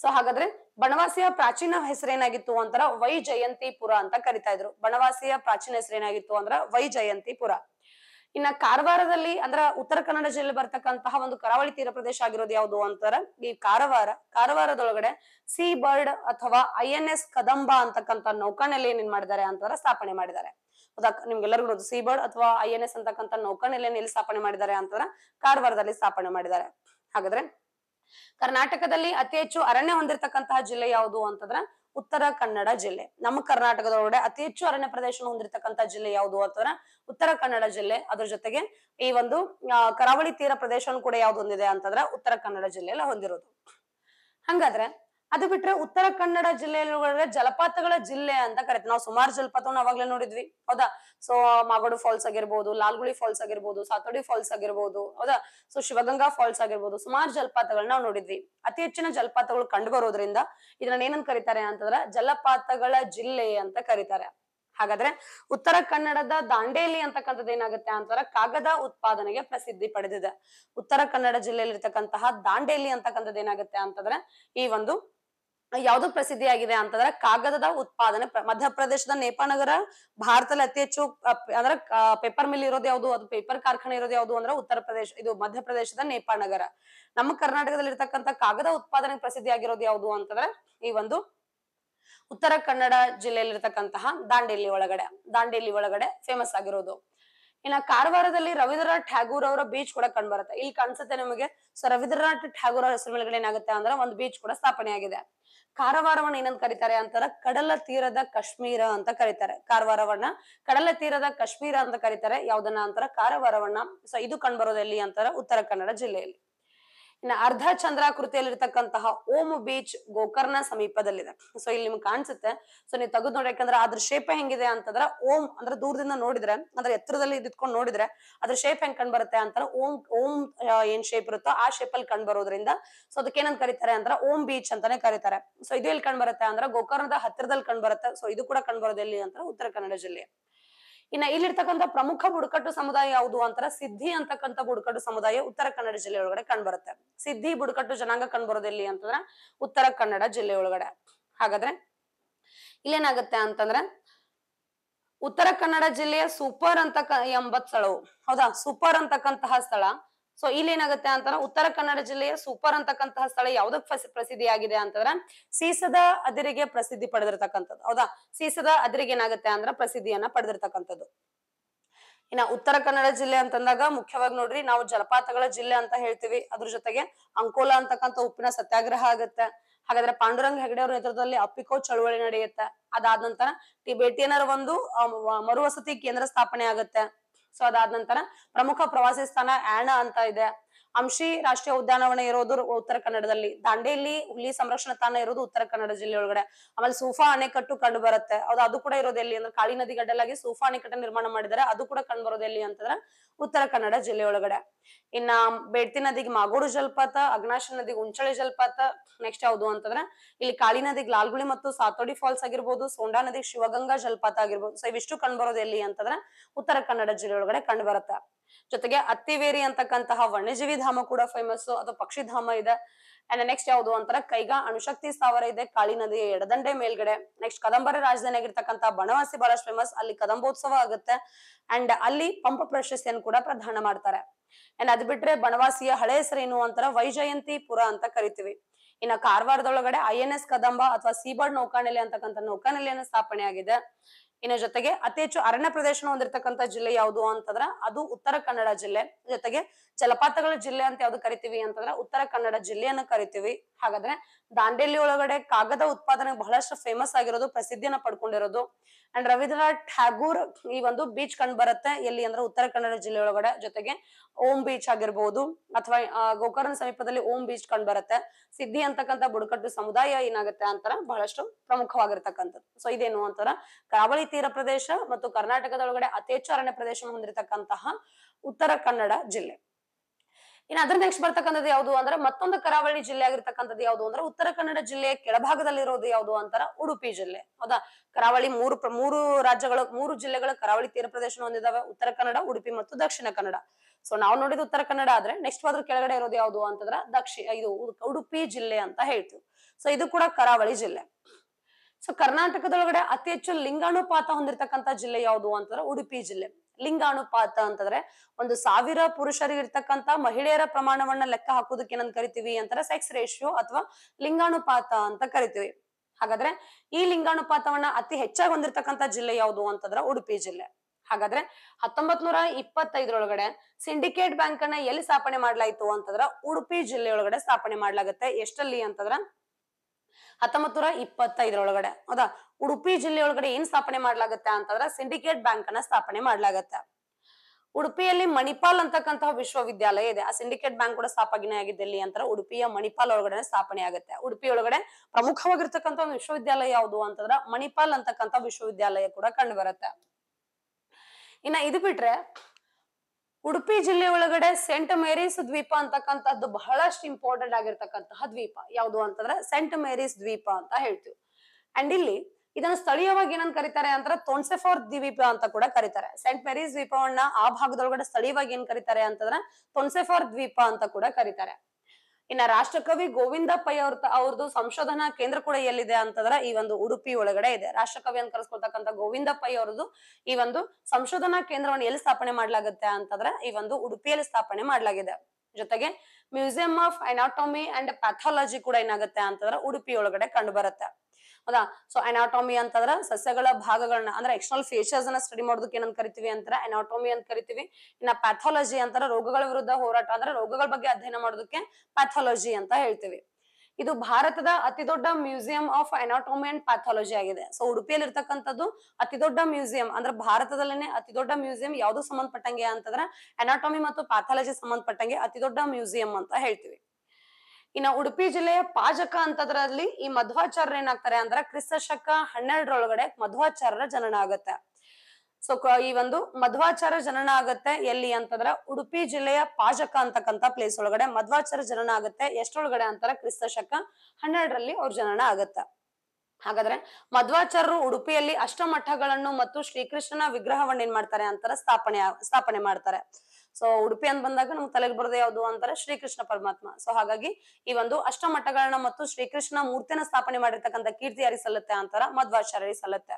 ಸೊ ಹಾಗಾದ್ರೆ ಬಣವಾಸಿಯ ಪ್ರಾಚೀನ ಹೆಸರೇನಾಗಿತ್ತು ಅಂತಾರ ವೈ ಜಯಂತಿಪುರ ಅಂತ ಕರಿತಾ ಇದ್ರು ಬಣವಾಸಿಯ ಪ್ರಾಚೀನ ಹೆಸರೇನಾಗಿತ್ತು ಅಂದ್ರ ವೈ ಜಯಂತಿಪುರ ಇನ್ನ ಕಾರವಾರದಲ್ಲಿ ಅಂದ್ರ ಉತ್ತರ ಕನ್ನಡ ಜಿಲ್ಲೆ ಬರ್ತಕ್ಕಂತಹ ಒಂದು ಕರಾವಳಿ ತೀರ ಪ್ರದೇಶ ಆಗಿರೋದು ಯಾವುದು ಅಂತಾರ ಈ ಕಾರವಾರ ಕಾರವಾರದೊಳಗಡೆ ಸಿ ಬರ್ಡ್ ಅಥವಾ ಐ ಎನ್ ಎಸ್ ಕದಂಬ ಅಂತಕ್ಕಂಥ ನೌಕಾನೆಲೆ ಏನ್ ಮಾಡಿದ್ದಾರೆ ಅಂತಾರ ಸ್ಥಾಪನೆ ಮಾಡಿದ್ದಾರೆ ನಿಮ್ಗೆಲ್ಲರಿಗೂ ಸಿ ಬರ್ಡ್ ಅಥವಾ ಐ ಎನ್ ಎಸ್ ಅಂತಕ್ಕಂಥ ನೌಕಾಣೆಲೆಯನ್ನು ಎಲ್ಲಿ ಸ್ಥಾಪನೆ ಮಾಡಿದ್ದಾರೆ ಅಂತಾರ ಕಾರವಾರದಲ್ಲಿ ಸ್ಥಾಪನೆ ಮಾಡಿದ್ದಾರೆ ಹಾಗಾದ್ರೆ ಕರ್ನಾಟಕದಲ್ಲಿ ಅತಿ ಹೆಚ್ಚು ಅರಣ್ಯ ಹೊಂದಿರತಕ್ಕಂತಹ ಜಿಲ್ಲೆ ಯಾವುದು ಅಂತಂದ್ರ ಉತ್ತರ ಕನ್ನಡ ಜಿಲ್ಲೆ ನಮ್ಮ ಕರ್ನಾಟಕದೊಳಗಡೆ ಅತಿ ಹೆಚ್ಚು ಅರಣ್ಯ ಪ್ರದೇಶವನ್ನು ಹೊಂದಿರತಕ್ಕಂತ ಜಿಲ್ಲೆ ಯಾವುದು ಅಂತಂದ್ರೆ ಉತ್ತರ ಕನ್ನಡ ಜಿಲ್ಲೆ ಅದ್ರ ಜೊತೆಗೆ ಈ ಒಂದು ಕರಾವಳಿ ತೀರ ಪ್ರದೇಶವನ್ನು ಕೂಡ ಯಾವ್ದು ಹೊಂದಿದೆ ಅಂತಂದ್ರೆ ಉತ್ತರ ಕನ್ನಡ ಜಿಲ್ಲೆಯಲ್ಲ ಹೊಂದಿರೋದು ಹಂಗಾದ್ರೆ ಅದು ಬಿಟ್ರೆ ಉತ್ತರ ಕನ್ನಡ ಜಿಲ್ಲೆಯಲ್ಲಿ ಜಲಪಾತಗಳ ಜಿಲ್ಲೆ ಅಂತ ಕರಿತೀವಿ ನಾವು ಸುಮಾರು ಜಲಪಾತವನ್ನು ಅವಾಗ್ಲೇ ನೋಡಿದ್ವಿ ಹೌದಾ ಸೊ ಮಾಗೋಡು ಫಾಲ್ಸ್ ಆಗಿರ್ಬೋದು ಲಾಲ್ಗುಳಿ ಫಾಲ್ಸ್ ಆಗಿರ್ಬೋದು ಸಾತೋಡಿ ಫಾಲ್ಸ್ ಆಗಿರ್ಬೋದು ಹೌದಾ ಸೊ ಶಿವಗಂಗಾ ಫಾಲ್ಸ್ ಆಗಿರ್ಬೋದು ಸುಮಾರು ಜಲಪಾತಗಳನ್ನ ನಾವು ನೋಡಿದ್ವಿ ಅತಿ ಹೆಚ್ಚಿನ ಜಲಪಾತಗಳು ಕಂಡು ಬರೋದ್ರಿಂದ ಇದನ್ನ ಏನಂತ ಕರೀತಾರೆ ಅಂತಂದ್ರೆ ಜಲಪಾತಗಳ ಜಿಲ್ಲೆ ಅಂತ ಕರೀತಾರೆ ಹಾಗಾದ್ರೆ ಉತ್ತರ ಕನ್ನಡದ ದಾಂಡೇಲಿ ಅಂತಕ್ಕಂಥದ್ದು ಏನಾಗುತ್ತೆ ಅಂತಂದ್ರೆ ಕಾಗದ ಉತ್ಪಾದನೆಗೆ ಪ್ರಸಿದ್ಧಿ ಪಡೆದಿದೆ ಉತ್ತರ ಕನ್ನಡ ಜಿಲ್ಲೆಯಲ್ಲಿ ದಾಂಡೇಲಿ ಅಂತಕ್ಕಂಥದ್ದು ಏನಾಗುತ್ತೆ ಅಂತಂದ್ರೆ ಈ ಒಂದು ಯಾವ್ದು ಪ್ರಸಿದ್ಧಿಯಾಗಿದೆ ಅಂತಂದ್ರೆ ಕಾಗದದ ಉತ್ಪಾದನೆ ಮಧ್ಯಪ್ರದೇಶದ ನೇಪಾನಗರ ಭಾರತದಲ್ಲಿ ಅತಿ ಹೆಚ್ಚು ಅಂದ್ರೆ ಪೇಪರ್ ಮಿಲ್ ಇರೋದು ಯಾವ್ದು ಅದು ಪೇಪರ್ ಕಾರ್ಖಾನೆ ಇರೋದು ಯಾವ್ದು ಅಂದ್ರೆ ಉತ್ತರ ಪ್ರದೇಶ ಇದು ಮಧ್ಯಪ್ರದೇಶದ ನೇಪಾನಗರ ನಮ್ಮ ಕರ್ನಾಟಕದಲ್ಲಿ ಇರ್ತಕ್ಕಂಥ ಕಾಗದ ಉತ್ಪಾದನೆ ಪ್ರಸಿದ್ಧಿ ಆಗಿರೋದು ಯಾವ್ದು ಅಂತಂದ್ರೆ ಈ ಒಂದು ಉತ್ತರ ಕನ್ನಡ ಜಿಲ್ಲೆಯಲ್ಲಿ ದಾಂಡೇಲಿ ಒಳಗಡೆ ದಾಂಡೇಲಿ ಒಳಗಡೆ ಫೇಮಸ್ ಆಗಿರೋದು ಇನ್ನ ಕಾರವಾರದಲ್ಲಿ ರವೀಂದ್ರನಾಥ್ ಠಾಗೂರ್ ಅವರ ಬೀಚ್ ಕೂಡ ಕಂಡು ಬರುತ್ತೆ ಇಲ್ಲಿ ಕಾಣಿಸುತ್ತೆ ನಿಮಗೆ ಸೊ ರವೀಂದ್ರನಾಥ್ ಠಾಗೂರ್ ಅವರ ಹೆಸರು ಮೇಲೆ ಏನಾಗುತ್ತೆ ಅಂದ್ರೆ ಒಂದು ಬೀಚ್ ಕೂಡ ಸ್ಥಾಪನೆ ಆಗಿದೆ ಕಾರವಾರವನ್ನ ಏನಂತ ಕರೀತಾರೆ ಅಂತಾರ ಕಡಲ ತೀರದ ಕಾಶ್ಮೀರ ಅಂತ ಕರೀತಾರೆ ಕಾರವಾರವನ್ನ ಕಡಲ ತೀರದ ಕಾಶ್ಮೀರ ಅಂತ ಕರೀತಾರೆ ಯಾವ್ದನ್ನ ಅಂತಾರ ಕಾರವಾರವನ್ನ ಸೊ ಇದು ಕಂಡು ಬರೋದು ಎಲ್ಲಿ ಅಂತಾರ ಉತ್ತರ ಕನ್ನಡ ಜಿಲ್ಲೆಯಲ್ಲಿ ಅರ್ಧ ಚಂದ್ರಾಕೃತಿಯಲ್ಲಿರ್ತಕ್ಕಂತಹ ಓಮ್ ಬೀಚ್ ಗೋಕರ್ಣ ಸಮೀಪದಲ್ಲಿದೆ ಸೊ ಇಲ್ಲಿ ನಿಮ್ಗೆ ಕಾಣಿಸುತ್ತೆ ಸೊ ನೀವು ತೆಗೆದು ನೋಡಿ ಅದ್ರ ಶೇಪ್ ಹೆಂಗಿದೆ ಅಂತಂದ್ರ ಓಮ್ ಅಂದ್ರೆ ದೂರದಿಂದ ನೋಡಿದ್ರೆ ಅಂದ್ರೆ ಎತ್ತರದಲ್ಲಿ ಇದ್ಕೊಂಡು ನೋಡಿದ್ರೆ ಅದ್ರ ಶೇಪ್ ಹೆಂಗ್ ಕಂಡು ಬರುತ್ತೆ ಅಂತಂದ್ರೆ ಓಮ್ ಓಮ್ ಏನ್ ಶೇಪ್ ಇರುತ್ತೋ ಆ ಶೇಪ್ ಅಲ್ಲಿ ಕಂಡ್ ಬರೋದ್ರಿಂದ ಸೊ ಅದಕ್ಕೆ ಏನಂತ ಕರೀತಾರೆ ಅಂದ್ರೆ ಓಮ್ ಬೀಚ್ ಅಂತಾನೆ ಕರೀತಾರೆ ಸೊ ಇದು ಎಲ್ಲಿ ಕಂಡು ಬರುತ್ತೆ ಅಂದ್ರೆ ಗೋಕರ್ಣದ ಹತ್ತಿರದಲ್ಲಿ ಕಂಡು ಬರುತ್ತೆ ಸೊ ಇದು ಕೂಡ ಕಂಡು ಬರೋದು ಎಲ್ಲಿ ಅಂತ ಉತ್ತರ ಕನ್ನಡ ಜಿಲ್ಲೆ ಇನ್ನ ಇಲ್ಲಿರ್ತಕ್ಕಂಥ ಪ್ರಮುಖ ಬುಡಕಟ್ಟು ಸಮುದಾಯ ಯಾವುದು ಅಂತಾರ ಸಿದ್ಧಿ ಅಂತಕ್ಕಂಥ ಬುಡಕಟ್ಟು ಸಮುದಾಯ ಉತ್ತರ ಕನ್ನಡ ಜಿಲ್ಲೆಯೊಳಗಡೆ ಒಳಗಡೆ ಕಂಡ್ಬರುತ್ತೆ ಸಿದ್ಧಿ ಬುಡಕಟ್ಟು ಜನಾಂಗ ಕಂಡ್ಬರೋದೆಲ್ಲಿ ಅಂತಂದ್ರ ಉತ್ತರ ಕನ್ನಡ ಜಿಲ್ಲೆ ಒಳಗಡೆ ಹಾಗಾದ್ರೆ ಇಲ್ಲೇನಾಗತ್ತೆ ಅಂತಂದ್ರೆ ಉತ್ತರ ಕನ್ನಡ ಜಿಲ್ಲೆಯ ಸೂಪರ್ ಅಂತ ಎಂಬತ್ ಸ್ಥಳವು ಹೌದಾ ಸೂಪರ್ ಅಂತಕ್ಕಂತಹ ಸ್ಥಳ ಸೊ ಇಲ್ಲಿ ಏನಾಗುತ್ತೆ ಅಂತಂದ್ರೆ ಉತ್ತರ ಕನ್ನಡ ಜಿಲ್ಲೆಯ ಸೂಪರ್ ಅಂತಕ್ಕಂತಹ ಸ್ಥಳ ಯಾವ್ದಕ್ ಪ್ರಸಿದ್ಧಿ ಆಗಿದೆ ಅಂತಂದ್ರ ಸೀಸದ ಅದಿರಿಗೆ ಪ್ರಸಿದ್ಧಿ ಪಡೆದಿರ್ತಕ್ಕಂಥದ್ದು ಹೌದಾ ಸೀಸದ ಅದಿರಿಗೆ ಏನಾಗುತ್ತೆ ಅಂದ್ರ ಪ್ರಸಿದ್ಧಿಯನ್ನ ಪಡೆದಿರ್ತಕ್ಕಂಥದ್ದು ಇನ್ನ ಉತ್ತರ ಕನ್ನಡ ಜಿಲ್ಲೆ ಅಂತಂದಾಗ ಮುಖ್ಯವಾಗಿ ನೋಡ್ರಿ ನಾವು ಜಲಪಾತಗಳ ಜಿಲ್ಲೆ ಅಂತ ಹೇಳ್ತೀವಿ ಅದ್ರ ಜೊತೆಗೆ ಅಂಕೋಲಾ ಅಂತಕ್ಕಂಥ ಉಪ್ಪಿನ ಸತ್ಯಾಗ್ರಹ ಆಗತ್ತೆ ಹಾಗಾದ್ರೆ ಪಾಂಡುರಂಗ ಹೆಗಡೆ ಅವ್ರ ನೇತೃತ್ವದಲ್ಲಿ ಅಪ್ಪಿಕೋ ಚಳುವಳಿ ನಡೆಯುತ್ತೆ ಅದಾದ ನಂತರ ಟಿಬೇಟಿಯನರ ಒಂದು ಮರುವಸತಿ ಕೇಂದ್ರ ಸ್ಥಾಪನೆ ಆಗುತ್ತೆ ಸೊ ಅದಾದ ನಂತರ ಪ್ರಮುಖ ಪ್ರವಾಸಿ ಸ್ಥಾನ ಆಣ ಅಂತ ಇದೆ ಅಂಶಿ ರಾಷ್ಟ್ರೀಯ ಉದ್ಯಾನವನ ಇರೋದು ಉತ್ತರ ಕನ್ನಡದಲ್ಲಿ ದಾಂಡೇಲಿ ಹುಲಿ ಸಂರಕ್ಷಣಾ ತಾಣ ಇರೋದು ಉತ್ತರ ಕನ್ನಡ ಜಿಲ್ಲೆ ಒಳಗಡೆ ಆಮೇಲೆ ಸೂಫಾ ಅಣೆಕಟ್ಟು ಕಂಡು ಬರುತ್ತೆ ಅದು ಅದು ಕೂಡ ಇರೋದು ಎಲ್ಲಿ ಅಂದ್ರೆ ಕಾಳಿ ನದಿ ಗಡ್ಡಲಾಗಿ ಸೂಫಾ ಅಣೆಕಟ್ಟು ನಿರ್ಮಾಣ ಮಾಡಿದ್ದಾರೆ ಅದು ಕೂಡ ಕಂಡು ಬರೋದು ಎಲ್ಲಿ ಅಂತಂದ್ರೆ ಉತ್ತರ ಕನ್ನಡ ಜಿಲ್ಲೆಯೊಳಗಡೆ ಇನ್ನ ಬೇಡ್ತಿ ನದಿಗೆ ಮಾಗೋಡು ಜಲಪಾತ ಅಗ್ನಾಶ ನದಿಗೆ ಉಂಚಳೆ ಜಲಪಾತ ನೆಕ್ಸ್ಟ್ ಯಾವ್ದು ಅಂತಂದ್ರೆ ಇಲ್ಲಿ ಕಾಳಿ ನದಿಗೆ ಲಾಲ್ಗುಳಿ ಮತ್ತು ಸಾತೋಡಿ ಫಾಲ್ಸ್ ಆಗಿರ್ಬೋದು ಸೋಂಡಾ ನದಿಗೆ ಶಿವಗಂಗಾ ಜಲಪಾತ ಆಗಿರ್ಬೋದು ಸೊ ಇವಿಷ್ಟು ಕಂಡು ಎಲ್ಲಿ ಅಂತಂದ್ರೆ ಉತ್ತರ ಕನ್ನಡ ಜಿಲ್ಲೆಯೊಳಗಡೆ ಕಂಡು ಬರುತ್ತೆ ಜೊತೆಗೆ ಅತ್ತಿವೇರಿ ಅಂತಕ್ಕಂತಹ ವನ್ಯಜೀವಿ ಧಾಮ ಕೂಡ ಫೇಮಸ್ ಅಥವಾ ಪಕ್ಷಿಧಾಮ ಇದೆ ಅಂಡ್ ನೆಕ್ಸ್ಟ್ ಯಾವುದು ಅಂತಾರೆ ಕೈಗಾ ಅಣುಶಕ್ತಿ ಸ್ಥಾವರ ಇದೆ ಕಾಳಿ ನದಿಯ ಎಡದಂಡೆ ಮೇಲ್ಗಡೆ ನೆಕ್ಸ್ಟ್ ಕದಂಬರ ರಾಜಧಾನಿ ಆಗಿರ್ತಕ್ಕಂಥ ಬನವಾಸಿ ಬಹಳಷ್ಟು ಫೇಮಸ್ ಅಲ್ಲಿ ಕದಂಬೋತ್ಸವ ಆಗುತ್ತೆ ಅಂಡ್ ಅಲ್ಲಿ ಪಂಪ ಪ್ರಶಸ್ತಿಯನ್ನು ಕೂಡ ಪ್ರದಾನ ಮಾಡ್ತಾರೆ ಅಂಡ್ ಅದ್ ಬಿಟ್ರೆ ಬನವಾಸಿಯ ಹಳೆ ಹೆಸರೇನು ವೈಜಯಂತಿ ವೈಜಯಂತಿಪುರ ಅಂತ ಕರಿತೀವಿ ಇನ್ನ ಕಾರವಾರದೊಳಗಡೆ ಐ ಎನ್ ಎಸ್ ಕದಂಬ ಅಥವಾ ಸೀಬರ್ಡ್ ನೌಕಾನೆಲೆ ಅಂತಕ್ಕಂಥ ನೌಕಾನೆಲೆಯನ್ನು ಸ್ಥಾಪನೆ ಆಗಿದೆ ಇನ್ನ ಜೊತೆಗೆ ಅತಿ ಹೆಚ್ಚು ಅರಣ್ಯ ಪ್ರದೇಶ ಹೊಂದಿರತಕ್ಕಂಥ ಜಿಲ್ಲೆ ಯಾವುದು ಅಂತಂದ್ರ ಅದು ಉತ್ತರ ಕನ್ನಡ ಜಿಲ್ಲೆ ಜೊತೆಗೆ ಜಲಪಾತಗಳ ಜಿಲ್ಲೆ ಅಂತ ಯಾವ್ದು ಕರಿತೀವಿ ಅಂತಂದ್ರೆ ಉತ್ತರ ಕನ್ನಡ ಜಿಲ್ಲೆಯನ್ನು ಕರಿತೀವಿ ಹಾಗಾದ್ರೆ ದಾಂಡೇಲಿ ಒಳಗಡೆ ಕಾಗದ ಉತ್ಪಾದನೆ ಬಹಳಷ್ಟು ಫೇಮಸ್ ಆಗಿರೋದು ಪ್ರಸಿದ್ಧಿಯನ್ನು ಪಡ್ಕೊಂಡಿರೋದು ಅಂಡ್ ರವೀಂದ್ರನಾಥ್ ಠಾಗೂರ್ ಈ ಒಂದು ಬೀಚ್ ಕಂಡು ಬರುತ್ತೆ ಎಲ್ಲಿ ಅಂದ್ರೆ ಉತ್ತರ ಕನ್ನಡ ಜಿಲ್ಲೆ ಒಳಗಡೆ ಜೊತೆಗೆ ಓಂ ಬೀಚ್ ಆಗಿರ್ಬಹುದು ಅಥವಾ ಗೋಕರ್ಣ ಸಮೀಪದಲ್ಲಿ ಓಂ ಬೀಚ್ ಕಂಡು ಬರುತ್ತೆ ಸಿದ್ಧಿ ಅಂತಕ್ಕಂಥ ಬುಡಕಟ್ಟು ಸಮುದಾಯ ಏನಾಗುತ್ತೆ ಅಂತರ ಬಹಳಷ್ಟು ಪ್ರಮುಖವಾಗಿರ್ತಕ್ಕಂಥದ್ದು ಸೊ ಇದೇನು ಅಂತಾರ ಕರಾವಳಿ ತೀರ ಪ್ರದೇಶ ಮತ್ತು ಕರ್ನಾಟಕದ ಒಳಗಡೆ ಅತಿ ಹೆಚ್ಚು ಅರಣ್ಯ ಪ್ರದೇಶವನ್ನು ಹೊಂದಿರತಕ್ಕಂತಹ ಉತ್ತರ ಕನ್ನಡ ಜಿಲ್ಲೆ ಇನ್ನು ಅದ್ರ ನೆಕ್ಸ್ಟ್ ಬರ್ತಕ್ಕಂಥದ್ದು ಯಾವುದು ಅಂದ್ರೆ ಮತ್ತೊಂದು ಕರಾವಳಿ ಜಿಲ್ಲೆ ಆಗಿರ್ತಕ್ಕಂಥದ್ದು ಯಾವುದು ಅಂದ್ರೆ ಉತ್ತರ ಕನ್ನಡ ಜಿಲ್ಲೆಯ ಇರೋದು ಯಾವುದು ಅಂತಾರ ಉಡುಪಿ ಜಿಲ್ಲೆ ಹೌದಾ ಕರಾವಳಿ ಮೂರು ಮೂರು ರಾಜ್ಯಗಳು ಮೂರು ಜಿಲ್ಲೆಗಳ ಕರಾವಳಿ ತೀರ ಪ್ರದೇಶ ಹೊಂದಿದಾವೆ ಉತ್ತರ ಕನ್ನಡ ಉಡುಪಿ ಮತ್ತು ದಕ್ಷಿಣ ಕನ್ನಡ ಸೊ ನಾವು ನೋಡಿದ ಉತ್ತರ ಕನ್ನಡ ಆದ್ರೆ ನೆಕ್ಸ್ಟ್ ಅದ್ರ ಕೆಳಗಡೆ ಇರೋದು ಯಾವುದು ಅಂತಂದ್ರೆ ದಕ್ಷಿ ಇದು ಉಡುಪಿ ಜಿಲ್ಲೆ ಅಂತ ಹೇಳ್ತೀವಿ ಸೊ ಇದು ಕೂಡ ಕರಾವಳಿ ಜಿಲ್ಲೆ ಸೊ ಕರ್ನಾಟಕದೊಳಗಡೆ ಅತಿ ಹೆಚ್ಚು ಲಿಂಗಾನುಪಾತ ಹೊಂದಿರತಕ್ಕಂಥ ಜಿಲ್ಲೆ ಯಾವುದು ಅಂತಂದ್ರೆ ಉಡುಪಿ ಜಿಲ್ಲೆ ಲಿಂಗಾನುಪಾತ ಅಂತಂದ್ರೆ ಒಂದು ಸಾವಿರ ಇರ್ತಕ್ಕಂಥ ಮಹಿಳೆಯರ ಪ್ರಮಾಣವನ್ನ ಲೆಕ್ಕ ಹಾಕೋದಕ್ಕೆ ಏನಂತ ಕರಿತೀವಿ ಅಂತಾರೆ ಸೆಕ್ಸ್ ರೇಷಿಯೋ ಅಥವಾ ಲಿಂಗಾನುಪಾತ ಅಂತ ಕರಿತೀವಿ ಹಾಗಾದ್ರೆ ಈ ಲಿಂಗಾನುಪಾತವನ್ನ ಅತಿ ಹೆಚ್ಚಾಗಿ ಹೊಂದಿರತಕ್ಕಂತ ಜಿಲ್ಲೆ ಯಾವುದು ಅಂತಂದ್ರ ಉಡುಪಿ ಜಿಲ್ಲೆ ಹಾಗಾದ್ರೆ ಹತ್ತೊಂಬತ್ ನೂರ ಇಪ್ಪತ್ತೈದರೊಳಗಡೆ ಸಿಂಡಿಕೇಟ್ ಬ್ಯಾಂಕ್ ಅನ್ನ ಎಲ್ಲಿ ಸ್ಥಾಪನೆ ಮಾಡ್ಲಾಯ್ತು ಅಂತಂದ್ರ ಉಡುಪಿ ಜಿಲ್ಲೆಯೊಳಗಡೆ ಸ್ಥಾಪನೆ ಮಾಡ್ಲಾಗತ್ತೆ ಎಷ್ಟಲ್ಲಿ ಅಂತಂದ್ರ ಹತ್ತೊಂಬತ್ ನೂರ ಇಪ್ಪತ್ತೈದರೊಳಗಡೆ ಹೌದಾ ಉಡುಪಿ ಜಿಲ್ಲೆಯೊಳಗಡೆ ಏನ್ ಸ್ಥಾಪನೆ ಮಾಡ್ಲಾಗತ್ತೆ ಅಂತಂದ್ರೆ ಸಿಂಡಿಕೇಟ್ ಬ್ಯಾಂಕ್ ಅನ್ನ ಸ್ಥಾಪನೆ ಮಾಡ್ಲಾಗತ್ತೆ ಉಡುಪಿಯಲ್ಲಿ ಮಣಿಪಾಲ್ ಅಂತಕ್ಕಂತಹ ವಿಶ್ವವಿದ್ಯಾಲಯ ಇದೆ ಆ ಸಿಂಡಿಕೇಟ್ ಬ್ಯಾಂಕ್ ಕೂಡ ಸ್ಥಾಪನೆ ಆಗಿದೆ ಇಲ್ಲಿ ಅಂತರ ಉಡುಪಿಯ ಮಣಿಪಾಲ್ ಒಳಗಡೆ ಸ್ಥಾಪನೆ ಆಗುತ್ತೆ ಉಡುಪಿ ಒಳಗಡೆ ಪ್ರಮುಖವಾಗಿರ್ತಕ್ಕಂಥ ಒಂದು ವಿಶ್ವವಿದ್ಯಾಲಯ ಯಾವುದು ಅಂತಂದ್ರ ಮಣಿಪಾಲ್ ಅಂತಕ್ಕಂಥ ವಿಶ್ವವಿದ್ಯಾಲಯ ಕೂಡ ಕಂಡು ಬರುತ್ತೆ ಇನ್ನ ಇದು ಬಿಟ್ರೆ ಉಡುಪಿ ಜಿಲ್ಲೆ ಒಳಗಡೆ ಸೆಂಟ್ ಮೇರೀಸ್ ದ್ವೀಪ ಅಂತಕ್ಕಂಥದ್ದು ಬಹಳಷ್ಟು ಇಂಪಾರ್ಟೆಂಟ್ ಆಗಿರ್ತಕ್ಕಂತಹ ದ್ವೀಪ ಯಾವುದು ಅಂತಂದ್ರೆ ಸೆಂಟ್ ಮೇರೀಸ್ ದ್ವೀಪ ಅಂತ ಹೇಳ್ತೀವಿ ಅಂಡ್ ಇಲ್ಲಿ ಇದನ್ನು ಸ್ಥಳೀಯವಾಗಿ ಏನಂತ ಕರೀತಾರೆ ಅಂದ್ರೆ ತೊನ್ಸೆಫೋರ್ ದ್ವೀಪ ಅಂತ ಕೂಡ ಕರೀತಾರೆ ಸೆಂಟ್ ಮೇರೀಸ್ ದ್ವೀಪವನ್ನ ಆ ಭಾಗದೊಳಗಡೆ ಸ್ಥಳೀಯವಾಗಿ ಏನ್ ಕರೀತಾರೆ ಅಂತಂದ್ರೆ ತೊನ್ಸೆಫೋರ್ ದ್ವೀಪ ಅಂತ ಕೂಡ ಕರೀತಾರೆ ಇನ್ನ ರಾಷ್ಟ್ರಕವಿ ಪೈ ಅವ್ರ ಅವ್ರದ್ದು ಸಂಶೋಧನಾ ಕೇಂದ್ರ ಕೂಡ ಎಲ್ಲಿದೆ ಅಂತಂದ್ರೆ ಈ ಒಂದು ಉಡುಪಿ ಒಳಗಡೆ ಇದೆ ರಾಷ್ಟ್ರಕವಿ ಅಂತ ಕರೆಸ್ಕೊಳ್ತಕ್ಕಂಥ ಪೈ ಅವ್ರದ್ದು ಈ ಒಂದು ಸಂಶೋಧನಾ ಕೇಂದ್ರವನ್ನು ಎಲ್ಲಿ ಸ್ಥಾಪನೆ ಮಾಡ್ಲಾಗುತ್ತೆ ಅಂತಂದ್ರೆ ಈ ಒಂದು ಉಡುಪಿಯಲ್ಲಿ ಸ್ಥಾಪನೆ ಮಾಡ್ಲಾಗಿದೆ ಜೊತೆಗೆ museum of anatomy and pathology ಕೂಡ ಏನಾಗುತ್ತೆ ಅಂತಂದ್ರೆ ಉಡುಪಿ ಒಳಗಡೆ ಕಂಡು ಬರುತ್ತೆ ಹೌದಾ ಸೊ ಅನಾಟೊಮಿ ಅಂತಂದ್ರ ಸಸ್ಯಗಳ ಭಾಗಗಳನ್ನ ಅಂದ್ರೆ ಎಕ್ಸ್ಟರ್ನಲ್ ಫೇಷಸ್ ಅನ್ನ ಸ್ಟಡಿ ಮಾಡೋದಕ್ಕೆ ಏನಂತ ಕರಿತೀವಿ ಅಂತ ಅನಾಟೊಮಿ ಅಂತ ಕರಿತೀವಿ ಇನ್ನ ಪ್ಯಾಥಾಲಜಿ ಅಂತಾರ ರೋಗಗಳ ವಿರುದ್ಧ ಹೋರಾಟ ಅಂದ್ರೆ ರೋಗಗಳ ಬಗ್ಗೆ ಅಧ್ಯಯನ ಮಾಡೋದಕ್ಕೆ ಪ್ಯಾಥಾಲಜಿ ಅಂತ ಹೇಳ್ತೀವಿ ಇದು ಭಾರತದ ಅತಿ ದೊಡ್ಡ museum of anatomy and pathology ಆಗಿದೆ ಸೊ ಉಡುಪಿಯಲ್ಲಿ ಇರ್ತಕ್ಕಂಥದ್ದು ಅತಿ ದೊಡ್ಡ ಮ್ಯೂಸಿಯಂ ಅಂದ್ರೆ ಭಾರತದಲ್ಲೇನೆ ಅತಿ ದೊಡ್ಡ ಮ್ಯೂಸಿಯಂ ಯಾವ್ದು ಸಂಬಂಧಪಟ್ಟಂಗೆ ಅಂತಂದ್ರೆ ಅನಾಟೋಮಿ ಮತ್ತು ಪ್ಯಾಥಾಲಜಿ ಸಂಬಂಧಪಟ್ಟಂಗೆ ಅತಿ ದೊಡ್ಡ ಮ್ಯೂಸಿಯಂ ಅಂತ ಹೇಳ್ತೀವಿ ಇನ್ನು ಉಡುಪಿ ಜಿಲ್ಲೆಯ ಪಾಜಕ ಅಂತದ್ರಲ್ಲಿ ಈ ಮಧ್ವಾಚಾರ್ಯ ಏನಾಗ್ತಾರೆ ಅಂದ್ರೆ ಕ್ರಿಸ್ತ ಶಕ ಹನ್ನೆರಡರೊಳಗಡೆ ಮಧ್ವಾಚಾರ್ಯರ ಜನನ ಆಗತ್ತೆ ಸೊ ಈ ಒಂದು ಮಧ್ವಾಚಾರ್ಯ ಜನನ ಆಗತ್ತೆ ಎಲ್ಲಿ ಅಂತಂದ್ರ ಉಡುಪಿ ಜಿಲ್ಲೆಯ ಪಾಜಕ ಅಂತಕ್ಕಂತ ಪ್ಲೇಸ್ ಒಳಗಡೆ ಮಧ್ವಾಚಾರ್ಯ ಜನನ ಆಗತ್ತೆ ಎಷ್ಟೊಳಗಡೆ ಅಂತಾರ ಕ್ರಿಸ್ತ ಶಕ ಹನ್ನೆರಡರಲ್ಲಿ ಅವ್ರ ಜನನ ಆಗತ್ತೆ ಹಾಗಾದ್ರೆ ಮಧ್ವಾಚಾರ್ಯರು ಉಡುಪಿಯಲ್ಲಿ ಅಷ್ಟಮಠಗಳನ್ನು ಮತ್ತು ಶ್ರೀಕೃಷ್ಣನ ವಿಗ್ರಹವನ್ನ ಏನ್ ಮಾಡ್ತಾರೆ ಅಂತಾರ ಸ್ಥಾಪನೆ ಸ್ಥಾಪನೆ ಮಾಡ್ತಾರೆ ಸೊ ಉಡುಪಿ ಅಂತ ಬಂದಾಗ ನಮ್ಗೆ ತಲೆಗೆ ಬರೋದು ಯಾವುದು ಅಂತಾರೆ ಶ್ರೀಕೃಷ್ಣ ಪರಮಾತ್ಮ ಸೊ ಹಾಗಾಗಿ ಈ ಒಂದು ಅಷ್ಟಮಠಗಳನ್ನ ಮತ್ತು ಶ್ರೀಕೃಷ್ಣ ಮೂರ್ತಿನ ಸ್ಥಾಪನೆ ಮಾಡಿರ್ತಕ್ಕಂಥ ಕೀರ್ತಿ ಯಾರಿ ಸಲ್ಲತ್ತೆ ಅಂತಾರ ಮಧ್ವಾಚಾರ್ಯ ಸಲ್ಲತ್ತೆ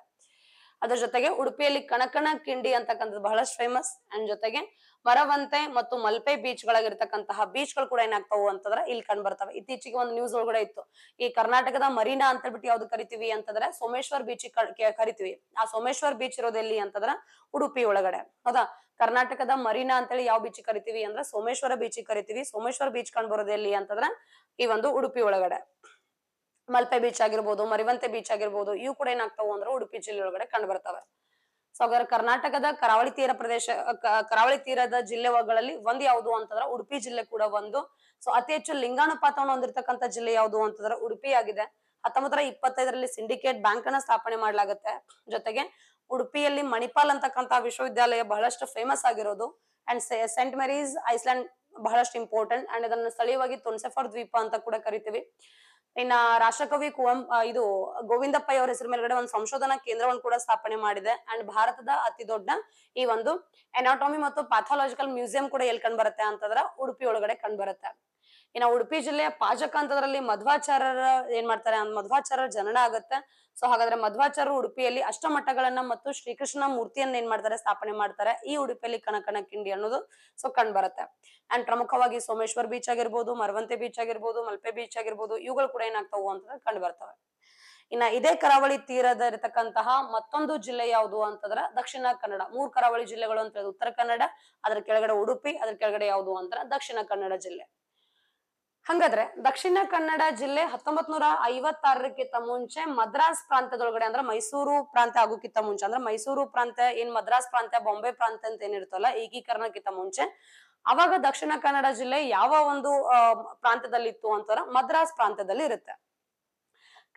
ಅದ್ರ ಜೊತೆಗೆ ಉಡುಪಿಯಲ್ಲಿ ಕಣಕಣ ಕಿಂಡಿ ಅಂತಕ್ಕಂಥದ್ದು ಬಹಳಷ್ಟು ಫೇಮಸ್ ಅಂಡ್ ಜೊತೆಗೆ ಮರವಂತೆ ಮತ್ತು ಮಲ್ಪೆ ಬೀಚ್ ಗಳಾಗಿರ್ತಕ್ಕಂತಹ ಬೀಚ್ ಗಳು ಕೂಡ ಏನಾಗ್ತಾವು ಅಂತಂದ್ರೆ ಇಲ್ಲಿ ಕಂಡು ಬರ್ತವೆ ಇತ್ತೀಚೆಗೆ ಒಂದು ನ್ಯೂಸ್ ಒಳಗಡೆ ಇತ್ತು ಈ ಕರ್ನಾಟಕದ ಮರೀನಾ ಅಂತ ಬಿಟ್ಟು ಯಾವ್ದು ಕರಿತೀವಿ ಅಂತಂದ್ರೆ ಸೋಮೇಶ್ವರ್ ಬೀಚ್ ಕರಿತೀವಿ ಆ ಸೋಮೇಶ್ವರ್ ಬೀಚ್ ಇರೋದೆಲ್ಲಿ ಅಂತಂದ್ರ ಉಡುಪಿ ಒಳಗಡೆ ಹೌದಾ ಕರ್ನಾಟಕದ ಮರೀನಾ ಅಂತೇಳಿ ಯಾವ ಬೀಚ್ ಕರಿತೀವಿ ಅಂದ್ರೆ ಸೋಮೇಶ್ವರ ಬೀಚ್ ಕರಿತೀವಿ ಸೋಮೇಶ್ವರ ಬೀಚ್ ಕಂಡ್ ಬರೋದು ಎಲ್ಲಿ ಅಂತಂದ್ರೆ ಈ ಒಂದು ಉಡುಪಿ ಒಳಗಡೆ ಮಲ್ಪೆ ಬೀಚ್ ಆಗಿರ್ಬೋದು ಮರಿವಂತೆ ಬೀಚ್ ಆಗಿರ್ಬೋದು ಇವು ಕೂಡ ಏನಾಗ್ತಾವ ಅಂದ್ರೆ ಉಡುಪಿ ಜಿಲ್ಲೆ ಒಳಗಡೆ ಕಂಡು ಬರ್ತವೆ ಸೊ ಹಾಗಾದ್ರೆ ಕರ್ನಾಟಕದ ಕರಾವಳಿ ತೀರ ಪ್ರದೇಶ ಕರಾವಳಿ ತೀರದ ಜಿಲ್ಲೆಗಳಲ್ಲಿ ಒಂದ್ ಯಾವುದು ಅಂತಂದ್ರೆ ಉಡುಪಿ ಜಿಲ್ಲೆ ಕೂಡ ಒಂದು ಸೊ ಅತಿ ಹೆಚ್ಚು ಲಿಂಗಾನುಪಾತವನ್ನು ಹೊಂದಿರತಕ್ಕಂಥ ಜಿಲ್ಲೆ ಯಾವುದು ಅಂತಂದ್ರೆ ಉಡುಪಿ ಆಗಿದೆ ಹತ್ತೊಂಬತ್ತರ ಇಪ್ಪತ್ತೈದರಲ್ಲಿ ಸಿಂಡಿಕೇಟ್ ಬ್ಯಾಂಕ್ ಅನ್ನ ಸ್ಥಾಪನೆ ಮಾಡಲಾಗುತ್ತೆ ಜೊತೆಗೆ ಉಡುಪಿಯಲ್ಲಿ ಮಣಿಪಾಲ್ ಅಂತಕ್ಕಂತ ವಿಶ್ವವಿದ್ಯಾಲಯ ಬಹಳಷ್ಟು ಫೇಮಸ್ ಆಗಿರೋದು ಅಂಡ್ ಸೆಂಟ್ ಮೆರೀಸ್ ಐಸ್ಲ್ಯಾಂಡ್ ಬಹಳಷ್ಟು ಇಂಪಾರ್ಟೆಂಟ್ ಅಂಡ್ ಅದನ್ನು ಸ್ಥಳೀಯವಾಗಿ ತುನ್ಸೆಫರ್ ದ್ವೀಪ ಅಂತ ಕೂಡ ಕರಿತೀವಿ ಇನ್ನ ರಾಷ್ಟ್ರಕವಿ ಕುವಂ ಇದು ಗೋವಿಂದಪ್ಪ ಅವರ ಹೆಸರು ಮೇಲ್ಗಡೆ ಒಂದು ಸಂಶೋಧನಾ ಕೇಂದ್ರವನ್ನು ಕೂಡ ಸ್ಥಾಪನೆ ಮಾಡಿದೆ ಅಂಡ್ ಭಾರತದ ಅತಿ ದೊಡ್ಡ ಈ ಒಂದು ಎನೋಟೊಮಿ ಮತ್ತು ಪ್ಯಾಥಾಲಜಿಕಲ್ ಮ್ಯೂಸಿಯಂ ಕೂಡ ಎಲ್ಲಿ ಕಂಡು ಬರುತ್ತೆ ಅಂತಂದ್ರ ಉಡುಪಿ ಒಳಗಡೆ ಕಂಡು ಬರುತ್ತೆ ಇನ್ನ ಉಡುಪಿ ಜಿಲ್ಲೆಯ ಪಾಜಕ ಅಂತದ್ರಲ್ಲಿ ಮಧ್ವಾಚಾರ್ಯರ ಏನ್ ಮಾಡ್ತಾರೆ ಮಧ್ವಾಚಾರ್ಯರ ಜನನ ಆಗತ್ತೆ ಸೊ ಹಾಗಾದ್ರೆ ಮಧ್ವಾಚಾರ್ಯರು ಉಡುಪಿಯಲ್ಲಿ ಅಷ್ಟಮಠಗಳನ್ನ ಮತ್ತು ಶ್ರೀಕೃಷ್ಣ ಮೂರ್ತಿಯನ್ನ ಏನ್ ಮಾಡ್ತಾರೆ ಸ್ಥಾಪನೆ ಮಾಡ್ತಾರೆ ಈ ಉಡುಪಿಯಲ್ಲಿ ಕನಕನ ಕಿಂಡಿ ಅನ್ನೋದು ಸೊ ಕಂಡು ಬರುತ್ತೆ ಅಂಡ್ ಪ್ರಮುಖವಾಗಿ ಸೋಮೇಶ್ವರ್ ಬೀಚ್ ಆಗಿರ್ಬೋದು ಮರವಂತೆ ಬೀಚ್ ಆಗಿರ್ಬೋದು ಮಲ್ಪೆ ಬೀಚ್ ಆಗಿರ್ಬೋದು ಇವುಗಳು ಕೂಡ ಏನಾಗ್ತಾವು ಅಂತ ಕಂಡು ಬರ್ತವೆ ಇನ್ನ ಇದೇ ಕರಾವಳಿ ತೀರದ ಇರತಕ್ಕಂತಹ ಮತ್ತೊಂದು ಜಿಲ್ಲೆ ಯಾವುದು ಅಂತಂದ್ರ ದಕ್ಷಿಣ ಕನ್ನಡ ಮೂರ್ ಕರಾವಳಿ ಜಿಲ್ಲೆಗಳು ಅಂತ ಉತ್ತರ ಕನ್ನಡ ಅದ್ರ ಕೆಳಗಡೆ ಉಡುಪಿ ಅದ್ರ ಕೆಳಗಡೆ ಯಾವುದು ಅಂತ ದಕ್ಷಿಣ ಕನ್ನಡ ಜಿಲ್ಲೆ ಹಂಗಾದ್ರೆ ದಕ್ಷಿಣ ಕನ್ನಡ ಜಿಲ್ಲೆ ಹತ್ತೊಂಬತ್ ನೂರ ಐವತ್ತಾರಕ್ಕಿಂತ ಮುಂಚೆ ಮದ್ರಾಸ್ ಪ್ರಾಂತ್ಯದೊಳಗಡೆ ಅಂದ್ರೆ ಮೈಸೂರು ಪ್ರಾಂತ್ಯ ಆಗೋಕ್ಕಿಂತ ಮುಂಚೆ ಅಂದ್ರೆ ಮೈಸೂರು ಪ್ರಾಂತ್ಯ ಏನ್ ಮದ್ರಾಸ್ ಪ್ರಾಂತ್ಯ ಬಾಂಬೆ ಪ್ರಾಂತ್ಯ ಅಂತ ಏನಿರ್ತಲ್ಲ ಏಕೀಕರಣಕ್ಕಿಂತ ಮುಂಚೆ ಅವಾಗ ದಕ್ಷಿಣ ಕನ್ನಡ ಜಿಲ್ಲೆ ಯಾವ ಒಂದು ಪ್ರಾಂತ್ಯದಲ್ಲಿ ಇತ್ತು ಅಂತಾರ ಮದ್ರಾಸ್ ಪ್ರಾಂತ್ಯದಲ್ಲಿ ಇರುತ್ತೆ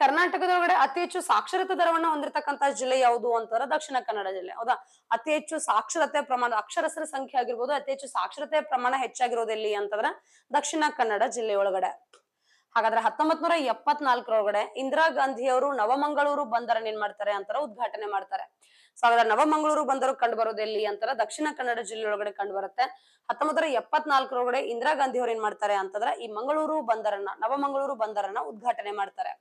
ಕರ್ನಾಟಕದೊಳಗಡೆ ಅತಿ ಹೆಚ್ಚು ಸಾಕ್ಷರತೆ ದರವನ್ನ ಹೊಂದಿರತಕ್ಕಂತಹ ಜಿಲ್ಲೆ ಯಾವುದು ಅಂತಾರ ದಕ್ಷಿಣ ಕನ್ನಡ ಜಿಲ್ಲೆ ಹೌದಾ ಅತಿ ಹೆಚ್ಚು ಸಾಕ್ಷರತೆ ಪ್ರಮಾಣ ಅಕ್ಷರಸರ ಸಂಖ್ಯೆ ಆಗಿರ್ಬೋದು ಅತಿ ಹೆಚ್ಚು ಸಾಕ್ಷರತೆ ಪ್ರಮಾಣ ಎಲ್ಲಿ ಅಂತಂದ್ರೆ ದಕ್ಷಿಣ ಕನ್ನಡ ಜಿಲ್ಲೆ ಒಳಗಡೆ ಹಾಗಾದ್ರೆ ಹತ್ತೊಂಬತ್ ನೂರ ಎಪ್ಪತ್ನಾಲ್ಕರೊಳಗಡೆ ಇಂದಿರಾ ಗಾಂಧಿ ಅವರು ನವಮಂಗಳೂರು ಬಂದರನ್ನ ಏನ್ ಮಾಡ್ತಾರೆ ಅಂತಾರ ಉದ್ಘಾಟನೆ ಮಾಡ್ತಾರೆ ಸಾವಿರದ ನವಮಂಗಳೂರು ಬಂದರು ಕಂಡು ಬರೋದು ಎಲ್ಲಿ ಅಂತಾರ ದಕ್ಷಿಣ ಕನ್ನಡ ಜಿಲ್ಲೆಯೊಳಗಡೆ ಒಳಗಡೆ ಕಂಡು ಬರುತ್ತೆ ನೂರ ಎಪ್ಪತ್ನಾಲ್ಕರೊಳಗಡೆ ಇಂದಿರಾ ಗಾಂಧಿ ಅವ್ರು ಏನ್ ಮಾಡ್ತಾರೆ ಅಂತಂದ್ರೆ ಈ ಮಂಗಳೂರು ಬಂದರನ್ನ ನವಮಂಗಳೂರು ಬಂದರನ್ನ ಉದ್ಘಾಟನೆ ಮಾಡ್ತಾರೆ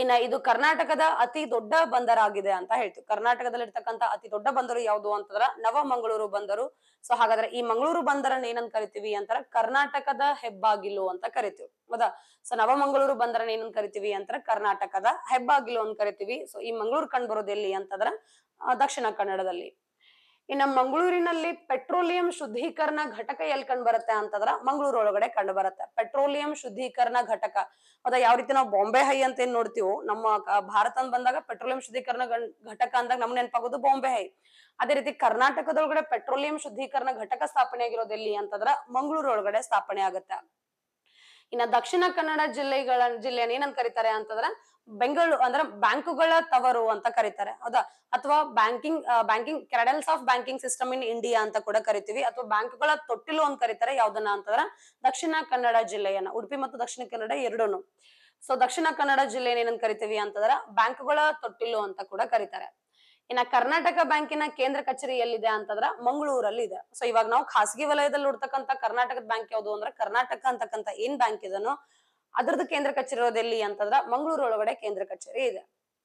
ಇನ್ನ ಇದು ಕರ್ನಾಟಕದ ಅತಿ ದೊಡ್ಡ ಬಂದರ ಆಗಿದೆ ಅಂತ ಹೇಳ್ತೀವಿ ಕರ್ನಾಟಕದಲ್ಲಿ ಇರ್ತಕ್ಕಂತ ಅತಿ ದೊಡ್ಡ ಬಂದರು ಯಾವುದು ಅಂತಂದ್ರ ನವಮಂಗಳೂರು ಬಂದರು ಸೊ ಹಾಗಾದ್ರೆ ಈ ಮಂಗಳೂರು ಬಂದರನ್ನ ಏನಂತ ಕರಿತೀವಿ ಅಂತಾರ ಕರ್ನಾಟಕದ ಹೆಬ್ಬಾಗಿಲು ಅಂತ ಕರಿತೀವಿ ಹೌದಾ ಸೊ ನವಮಂಗಳೂರು ಬಂದರನ್ನ ಏನಂತ ಕರಿತೀವಿ ಅಂತಾರ ಕರ್ನಾಟಕದ ಹೆಬ್ಬಾಗಿಲು ಅಂತ ಕರಿತೀವಿ ಸೊ ಈ ಮಂಗಳೂರು ಕಂಡು ಬರೋದು ಎಲ್ಲಿ ಅಂತಂದ್ರ ದಕ್ಷಿಣ ಕನ್ನಡದಲ್ಲಿ ಇನ್ನ ಮಂಗಳೂರಿನಲ್ಲಿ ಪೆಟ್ರೋಲಿಯಂ ಶುದ್ಧೀಕರಣ ಘಟಕ ಎಲ್ಲಿ ಕಂಡು ಬರುತ್ತೆ ಅಂತಂದ್ರ ಮಂಗಳೂರು ಒಳಗಡೆ ಕಂಡು ಬರುತ್ತೆ ಪೆಟ್ರೋಲಿಯಂ ಶುದ್ಧೀಕರಣ ಘಟಕ ಮತ್ತೆ ಯಾವ ರೀತಿ ನಾವು ಬಾಂಬೆ ಹೈ ಅಂತ ಏನ್ ನೋಡ್ತೀವೋ ನಮ್ಮ ಭಾರತ ಬಂದಾಗ ಪೆಟ್ರೋಲಿಯಂ ಶುದ್ಧೀಕರಣ ಘಟಕ ಅಂದಾಗ ನಮ್ಗೆ ನೆನಪಾಗೋದು ಬಾಂಬೆ ಹೈ ಅದೇ ರೀತಿ ಕರ್ನಾಟಕದೊಳಗಡೆ ಪೆಟ್ರೋಲಿಯಂ ಶುದ್ಧೀಕರಣ ಘಟಕ ಸ್ಥಾಪನೆ ಆಗಿರೋದು ಎಲ್ಲಿ ಅಂತಂದ್ರ ಮಂಗಳೂರು ಒಳಗಡೆ ಸ್ಥಾಪನೆ ಆಗುತ್ತೆ ಇನ್ನ ದಕ್ಷಿಣ ಕನ್ನಡ ಜಿಲ್ಲೆಗಳ ಜಿಲ್ಲೆಯನ್ನ ಏನಂತ ಕರೀತಾರೆ ಅಂತಂದ್ರ ಬೆಂಗಳೂರು ಅಂದ್ರೆ ಬ್ಯಾಂಕುಗಳ ತವರು ಅಂತ ಕರೀತಾರೆ ಹೌದಾ ಅಥವಾ banking banking cradles of banking system in India ಅಂತ ಕೂಡ ಕರಿತೀವಿ ಅಥವಾ ಬ್ಯಾಂಕುಗಳ ತೊಟ್ಟಿಲು ಅಂತ ಕರೀತಾರೆ ಯಾವ್ದನ್ನ ಅಂತಂದ್ರೆ ದಕ್ಷಿಣ ಕನ್ನಡ ಜಿಲ್ಲೆಯನ್ನ ಉಡುಪಿ ಮತ್ತು ದಕ್ಷಿಣ ಕನ್ನಡ ಎರಡೂನು ಸೊ ದಕ್ಷಿಣ ಕನ್ನಡ ಜಿಲ್ಲೆ ಏನಂತ ಕರಿತೀವಿ ಅಂತಂದ್ರ ಬ್ಯಾಂಕುಗಳ ತೊಟ್ಟಿಲು ಅಂತ ಕೂಡ ಕರೀತಾರೆ ಇನ್ನ ಕರ್ನಾಟಕ ಬ್ಯಾಂಕಿನ ಕೇಂದ್ರ ಕಚೇರಿ ಎಲ್ಲಿದೆ ಅಂತಂದ್ರ ಮಂಗಳೂರಲ್ಲಿ ಇದೆ ಸೊ ಇವಾಗ ನಾವು ಖಾಸಗಿ ವಲಯದಲ್ಲಿ ಉಡ್ತಕ್ಕಂತ ಕರ್ನಾಟಕದ ಬ್ಯಾಂಕ್ ಯಾವುದು ಅಂದ್ರೆ ಕರ್ನಾಟಕ ಅಂತಕ್ಕಂತ ಏನ್ ಬ್ಯಾಂಕ್ ಇದನೋ ಅದರದ್ದು ಕೇಂದ್ರ ಕಚೇರಿ ಇರೋದೆಲ್ಲಿ ಅಂತಂದ್ರ ಮಂಗಳೂರು ಒಳಗಡೆ ಕೇಂದ್ರ ಕಚೇರಿ ಇದೆ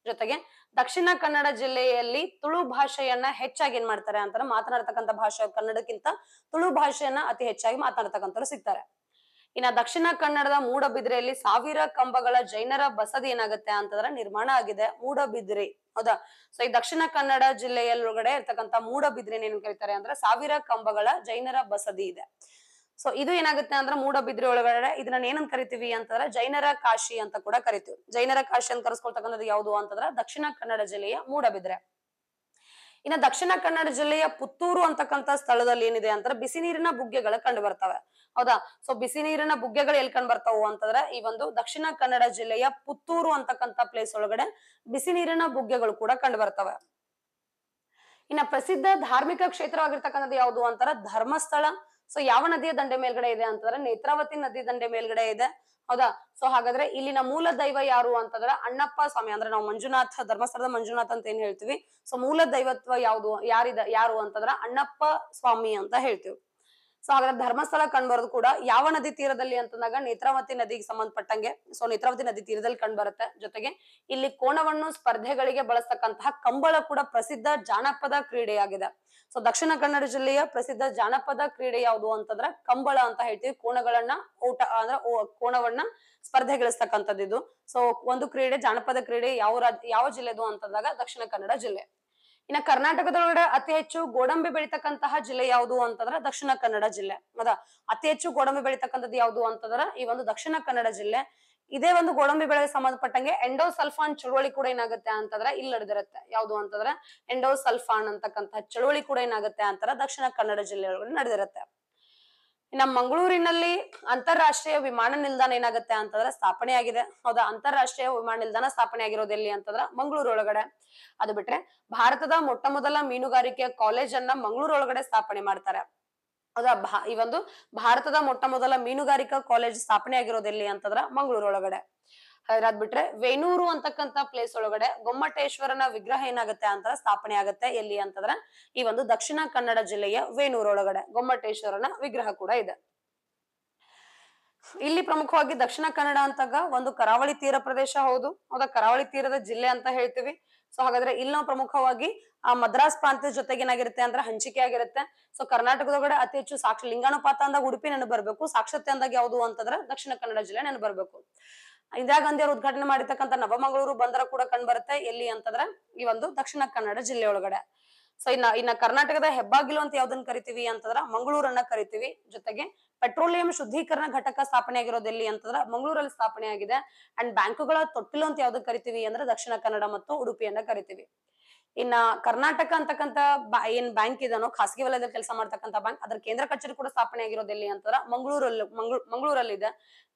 ಜೊತೆಗೆ ದಕ್ಷಿಣ ಕನ್ನಡ ಜಿಲ್ಲೆಯಲ್ಲಿ ತುಳು ಭಾಷೆಯನ್ನ ಹೆಚ್ಚಾಗಿ ಏನ್ ಮಾಡ್ತಾರೆ ಅಂತಾರೆ ಮಾತನಾಡ್ತಕ್ಕಂಥ ಭಾಷೆ ಕನ್ನಡಕ್ಕಿಂತ ತುಳು ಭಾಷೆಯನ್ನ ಅತಿ ಹೆಚ್ಚಾಗಿ ಮಾತನಾಡ್ತಕ್ಕಂಥವ್ರು ಸಿಗ್ತಾರೆ ಇನ್ನ ದಕ್ಷಿಣ ಕನ್ನಡದ ಮೂಡಬಿದ್ರೆಯಲ್ಲಿ ಸಾವಿರ ಕಂಬಗಳ ಜೈನರ ಬಸದಿ ಏನಾಗುತ್ತೆ ಅಂತಂದ್ರೆ ನಿರ್ಮಾಣ ಆಗಿದೆ ಮೂಡಬಿದ್ರಿ ಹೌದಾ ಸೊ ಈ ದಕ್ಷಿಣ ಕನ್ನಡ ಜಿಲ್ಲೆಯಲ್ಲೊಳಗಡೆ ಇರ್ತಕ್ಕಂಥ ಮೂಡಬಿದ್ರೆ ಏನ್ ಕರೀತಾರೆ ಅಂದ್ರೆ ಸಾವಿರ ಕಂಬಗಳ ಜೈನರ ಬಸದಿ ಇದೆ ಸೊ ಇದು ಏನಾಗುತ್ತೆ ಅಂದ್ರೆ ಮೂಡಬಿದ್ರೆ ಒಳಗಡೆ ಇದನ್ನ ಏನಂತ ಕರಿತೀವಿ ಅಂತಂದ್ರೆ ಜೈನರ ಕಾಶಿ ಅಂತ ಕೂಡ ಕರಿತೀವಿ ಜೈನರ ಕಾಶಿ ಅಂತ ಕರೆಸ್ಕೊಳ್ತಕ್ಕಂಥದ್ದು ಯಾವುದು ಅಂತಂದ್ರೆ ದಕ್ಷಿಣ ಕನ್ನಡ ಜಿಲ್ಲೆಯ ಮೂಡಬಿದ್ರೆ ಇನ್ನ ದಕ್ಷಿಣ ಕನ್ನಡ ಜಿಲ್ಲೆಯ ಪುತ್ತೂರು ಅಂತಕ್ಕಂಥ ಸ್ಥಳದಲ್ಲಿ ಏನಿದೆ ಅಂತಂದ್ರೆ ಬಿಸಿ ನೀರಿನ ಬುಗ್ಗೆಗಳು ಕಂಡು ಬರ್ತವೆ ಹೌದಾ ಸೊ ಬಿಸಿ ನೀರಿನ ಬುಗ್ಗೆಗಳು ಎಲ್ಲಿ ಕಂಡು ಬರ್ತಾವು ಅಂತಂದ್ರೆ ಈ ಒಂದು ದಕ್ಷಿಣ ಕನ್ನಡ ಜಿಲ್ಲೆಯ ಪುತ್ತೂರು ಅಂತಕ್ಕಂಥ ಪ್ಲೇಸ್ ಒಳಗಡೆ ಬಿಸಿ ನೀರಿನ ಬುಗ್ಗೆಗಳು ಕೂಡ ಕಂಡು ಬರ್ತವೆ ಇನ್ನ ಪ್ರಸಿದ್ಧ ಧಾರ್ಮಿಕ ಕ್ಷೇತ್ರವಾಗಿರ್ತಕ್ಕಂಥದ್ದು ಯಾವುದು ಅಂತಾರ ಧರ್ಮಸ್ಥಳ ಸೊ ಯಾವ ನದಿಯ ದಂಡೆ ಮೇಲ್ಗಡೆ ಇದೆ ಅಂತಂದ್ರೆ ನೇತ್ರಾವತಿ ನದಿ ದಂಡೆ ಮೇಲ್ಗಡೆ ಇದೆ ಹೌದಾ ಸೊ ಹಾಗಾದ್ರೆ ಇಲ್ಲಿನ ಮೂಲ ದೈವ ಯಾರು ಅಂತಂದ್ರೆ ಅಣ್ಣಪ್ಪ ಸ್ವಾಮಿ ಅಂದ್ರೆ ನಾವು ಮಂಜುನಾಥ ಧರ್ಮಸ್ಥಳದ ಮಂಜುನಾಥ ಅಂತ ಏನ್ ಹೇಳ್ತೀವಿ ಸೊ ಮೂಲ ದೈವತ್ವ ಯಾವ್ದು ಯಾರಿದ ಯಾರು ಅಂತಂದ್ರ ಅಣ್ಣಪ್ಪ ಸ್ವಾಮಿ ಅಂತ ಹೇಳ್ತೀವಿ ಸೊ ಹಾಗಾದ್ರೆ ಧರ್ಮಸ್ಥಳ ಬರೋದು ಕೂಡ ಯಾವ ನದಿ ತೀರದಲ್ಲಿ ಅಂತಂದಾಗ ನೇತ್ರಾವತಿ ನದಿಗೆ ಸಂಬಂಧಪಟ್ಟಂಗೆ ಸೊ ನೇತ್ರಾವತಿ ನದಿ ತೀರದಲ್ಲಿ ಕಂಡುಬರುತ್ತೆ ಜೊತೆಗೆ ಇಲ್ಲಿ ಕೋಣವನ್ನು ಸ್ಪರ್ಧೆಗಳಿಗೆ ಬಳಸ್ತಕ್ಕಂತಹ ಕಂಬಳ ಕೂಡ ಪ್ರಸಿದ್ಧ ಜಾನಪದ ಕ್ರೀಡೆಯಾಗಿದೆ ಸೊ ದಕ್ಷಿಣ ಕನ್ನಡ ಜಿಲ್ಲೆಯ ಪ್ರಸಿದ್ಧ ಜಾನಪದ ಕ್ರೀಡೆ ಯಾವುದು ಅಂತಂದ್ರೆ ಕಂಬಳ ಅಂತ ಹೇಳ್ತೀವಿ ಕೋಣಗಳನ್ನ ಊಟ ಅಂದ್ರೆ ಕೋಣವನ್ನ ಸ್ಪರ್ಧೆಗಳಿಸ್ತಕ್ಕಂಥದ್ದು ಇದು ಸೊ ಒಂದು ಕ್ರೀಡೆ ಜಾನಪದ ಕ್ರೀಡೆ ಯಾವ ರಾಜ್ಯ ಯಾವ ಜಿಲ್ಲೆದು ಅಂತಂದಾಗ ದಕ್ಷಿಣ ಕನ್ನಡ ಜಿಲ್ಲೆ ಇನ್ನ ಕರ್ನಾಟಕದೊಳಗಡೆ ಅತಿ ಹೆಚ್ಚು ಗೋಡಂಬಿ ಬೆಳಿತಕ್ಕಂತಹ ಜಿಲ್ಲೆ ಯಾವುದು ಅಂತಂದ್ರೆ ದಕ್ಷಿಣ ಕನ್ನಡ ಜಿಲ್ಲೆ ಅದ ಅತಿ ಹೆಚ್ಚು ಗೋಡಂಬಿ ಬೆಳಿತಕ್ಕಂಥದ್ದು ಯಾವುದು ಅಂತಂದ್ರೆ ಈ ಒಂದು ದಕ್ಷಿಣ ಕನ್ನಡ ಜಿಲ್ಲೆ ಇದೇ ಒಂದು ಗೋಡಂಬಿ ಬೆಳೆಗೆ ಸಂಬಂಧಪಟ್ಟಂಗೆ ಎಂಡೋಸಲ್ಫಾನ್ ಚಳುವಳಿ ಕೂಡ ಏನಾಗುತ್ತೆ ಅಂತಂದ್ರೆ ಇಲ್ಲಿ ನಡೆದಿರುತ್ತೆ ಯಾವುದು ಅಂತಂದ್ರೆ ಎಂಡೋಸಲ್ಫಾನ್ ಅಂತಕ್ಕಂತಹ ಚಳುವಳಿ ಕೂಡ ಏನಾಗುತ್ತೆ ಅಂತಾರ ದಕ್ಷಿಣ ಕನ್ನಡ ಜಿಲ್ಲೆಯೊಳಗಡೆ ನಡೆದಿರುತ್ತೆ ನಮ್ಮ ಮಂಗಳೂರಿನಲ್ಲಿ ಅಂತಾರಾಷ್ಟ್ರೀಯ ವಿಮಾನ ನಿಲ್ದಾಣ ಏನಾಗುತ್ತೆ ಅಂತಂದ್ರೆ ಸ್ಥಾಪನೆ ಆಗಿದೆ ಹೌದಾ ಅಂತಾರಾಷ್ಟ್ರೀಯ ವಿಮಾನ ನಿಲ್ದಾಣ ಸ್ಥಾಪನೆ ಆಗಿರೋದು ಎಲ್ಲಿ ಅಂತಂದ್ರ ಮಂಗಳೂರು ಒಳಗಡೆ ಅದು ಬಿಟ್ರೆ ಭಾರತದ ಮೊಟ್ಟ ಮೊದಲ ಮೀನುಗಾರಿಕೆ ಕಾಲೇಜ್ ಅನ್ನ ಮಂಗಳೂರು ಒಳಗಡೆ ಸ್ಥಾಪನೆ ಮಾಡ್ತಾರೆ ಹೌದಾ ಈ ಒಂದು ಭಾರತದ ಮೊಟ್ಟ ಮೊದಲ ಮೀನುಗಾರಿಕಾ ಕಾಲೇಜ್ ಸ್ಥಾಪನೆ ಆಗಿರೋದು ಎಲ್ಲಿ ಅಂತಂದ್ರ ಮಂಗಳೂರು ಒಳಗಡೆ ಅದಾದ್ ಬಿಟ್ರೆ ವೇನೂರು ಅಂತಕ್ಕಂತ ಪ್ಲೇಸ್ ಒಳಗಡೆ ಗೊಮ್ಮಟೇಶ್ವರನ ವಿಗ್ರಹ ಏನಾಗುತ್ತೆ ಅಂತ ಸ್ಥಾಪನೆ ಆಗುತ್ತೆ ಎಲ್ಲಿ ಅಂತಂದ್ರೆ ಈ ಒಂದು ದಕ್ಷಿಣ ಕನ್ನಡ ಜಿಲ್ಲೆಯ ಒಳಗಡೆ ಗೊಮ್ಮಟೇಶ್ವರನ ವಿಗ್ರಹ ಕೂಡ ಇದೆ ಇಲ್ಲಿ ಪ್ರಮುಖವಾಗಿ ದಕ್ಷಿಣ ಕನ್ನಡ ಅಂತಾಗ ಒಂದು ಕರಾವಳಿ ತೀರ ಪ್ರದೇಶ ಹೌದು ಹೌದಾ ಕರಾವಳಿ ತೀರದ ಜಿಲ್ಲೆ ಅಂತ ಹೇಳ್ತೀವಿ ಸೊ ಹಾಗಾದ್ರೆ ಇಲ್ಲಿ ನಾವು ಪ್ರಮುಖವಾಗಿ ಆ ಮದ್ರಾಸ್ ಪ್ರಾಂತ್ಯದ ಜೊತೆಗೆ ಏನಾಗಿರುತ್ತೆ ಅಂದ್ರೆ ಹಂಚಿಕೆ ಆಗಿರುತ್ತೆ ಸೊ ಕರ್ನಾಟಕದೊಳಗಡೆ ಅತಿ ಹೆಚ್ಚು ಸಾಕ್ಷ ಲಿಂಗಾನುಪಾತ ಅಂದಾಗ ಉಡುಪಿ ನೆನಪು ಬರ್ಬೇಕು ಸಾಕ್ಷತೆ ಅಂದಾಗ ಯಾವುದು ಅಂತಂದ್ರೆ ದಕ್ಷಿಣ ಕನ್ನಡ ಜಿಲ್ಲೆ ನೆನಪು ಬರ್ಬೇಕು ಇಂದಿರಾ ಗಾಂಧಿ ಅವರು ಉದ್ಘಾಟನೆ ಮಾಡಿರ್ತಕ್ಕಂಥ ನವಮಂಗಳೂರು ಬಂದರ ಕೂಡ ಕಂಡು ಬರುತ್ತೆ ಎಲ್ಲಿ ಅಂತಂದ್ರೆ ಈ ಒಂದು ದಕ್ಷಿಣ ಕನ್ನಡ ಜಿಲ್ಲೆ ಒಳಗಡೆ ಸೊ ಇನ್ನ ಇನ್ನ ಕರ್ನಾಟಕದ ಹೆಬ್ಬಾಗಿಲು ಅಂತ ಯಾವ್ದನ್ನ ಕರಿತೀವಿ ಅಂತಂದ್ರ ಮಂಗಳೂರನ್ನ ಕರಿತೀವಿ ಜೊತೆಗೆ ಪೆಟ್ರೋಲಿಯಂ ಶುದ್ಧೀಕರಣ ಘಟಕ ಸ್ಥಾಪನೆ ಆಗಿರೋದು ಎಲ್ಲಿ ಅಂತಂದ್ರ ಮಂಗಳೂರಲ್ಲಿ ಸ್ಥಾಪನೆ ಆಗಿದೆ ಅಂಡ್ ಬ್ಯಾಂಕುಗಳ ತೊಟ್ಟಿಲು ಅಂತ ಯಾವ್ದನ್ನ ಕರಿತೀವಿ ಅಂದ್ರೆ ದಕ್ಷಿಣ ಕನ್ನಡ ಮತ್ತು ಉಡುಪಿಯನ್ನ ಕರಿತೀವಿ ಇನ್ನ ಕರ್ನಾಟಕ ಅಂತಕ್ಕಂತ ಏನ್ ಬ್ಯಾಂಕ್ ಇದನೋ ಖಾಸಗಿ ವಲಯದಲ್ಲಿ ಕೆಲಸ ಮಾಡ್ತಕ್ಕಂತ ಬ್ಯಾಂಕ್ ಅದ್ರ ಕೇಂದ್ರ ಕಚೇರಿ ಕೂಡ ಸ್ಥಾಪನೆ ಆಗಿರೋದು ಎಲ್ಲಿ ಅಂತಂದ್ರ ಮಂಗಳೂರಲ್ಲಿ ಮಂಗಳೂರಲ್ಲಿ ಇದೆ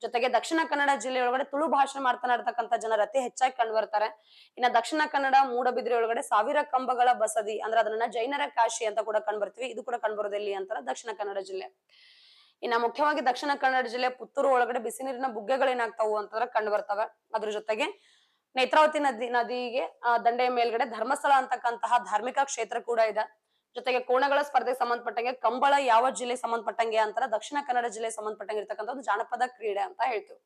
ಜೊತೆಗೆ ದಕ್ಷಿಣ ಕನ್ನಡ ಜಿಲ್ಲೆ ಒಳಗಡೆ ತುಳು ಭಾಷೆ ಮಾತನಾಡ್ತಕ್ಕಂತ ಜನರು ಅತಿ ಹೆಚ್ಚಾಗಿ ಕಂಡು ಬರ್ತಾರೆ ಇನ್ನ ದಕ್ಷಿಣ ಕನ್ನಡ ಮೂಡಬಿದ್ರೆ ಒಳಗಡೆ ಸಾವಿರ ಕಂಬಗಳ ಬಸದಿ ಅಂದ್ರೆ ಅದನ್ನ ಜೈನರ ಕಾಶಿ ಅಂತ ಕೂಡ ಕಂಡು ಬರ್ತೀವಿ ಇದು ಕೂಡ ಕಂಡು ಬರೋದು ಎಲ್ಲಿ ಅಂತಾರ ದಕ್ಷಿಣ ಕನ್ನಡ ಜಿಲ್ಲೆ ಇನ್ನ ಮುಖ್ಯವಾಗಿ ದಕ್ಷಿಣ ಕನ್ನಡ ಜಿಲ್ಲೆ ಪುತ್ತೂರು ಒಳಗಡೆ ಬಿಸಿ ನೀರಿನ ಬುಗ್ಗೆಗಳೇನಾಗ್ತಾವು ಅಂತಂದ್ರೆ ಕಂಡು ಬರ್ತವೆ ಅದ್ರ ಜೊತೆಗೆ ನೇತ್ರಾವತಿ ನದಿ ನದಿಗೆ ದಂಡೆಯ ಮೇಲ್ಗಡೆ ಧರ್ಮಸ್ಥಳ ಅಂತಕ್ಕಂತಹ ಧಾರ್ಮಿಕ ಕ್ಷೇತ್ರ ಕೂಡ ಇದೆ ಜೊತೆಗೆ ಕೋಣಗಳ ಸ್ಪರ್ಧೆಗೆ ಸಂಬಂಧಪಟ್ಟಂಗೆ ಕಂಬಳ ಯಾವ ಜಿಲ್ಲೆ ಸಂಬಂಧಪಟ್ಟಂಗೆ ಅಂತ ದಕ್ಷಿಣ ಕನ್ನಡ ಜಿಲ್ಲೆ ಸಂಬಂಧಪಟ್ಟಂಗೆ ಇರ್ತಕ್ಕಂಥ ಒಂದು ಜಾನಪದ ಕ್ರೀಡೆ ಅಂತ ಹೇಳ್ತೀವಿ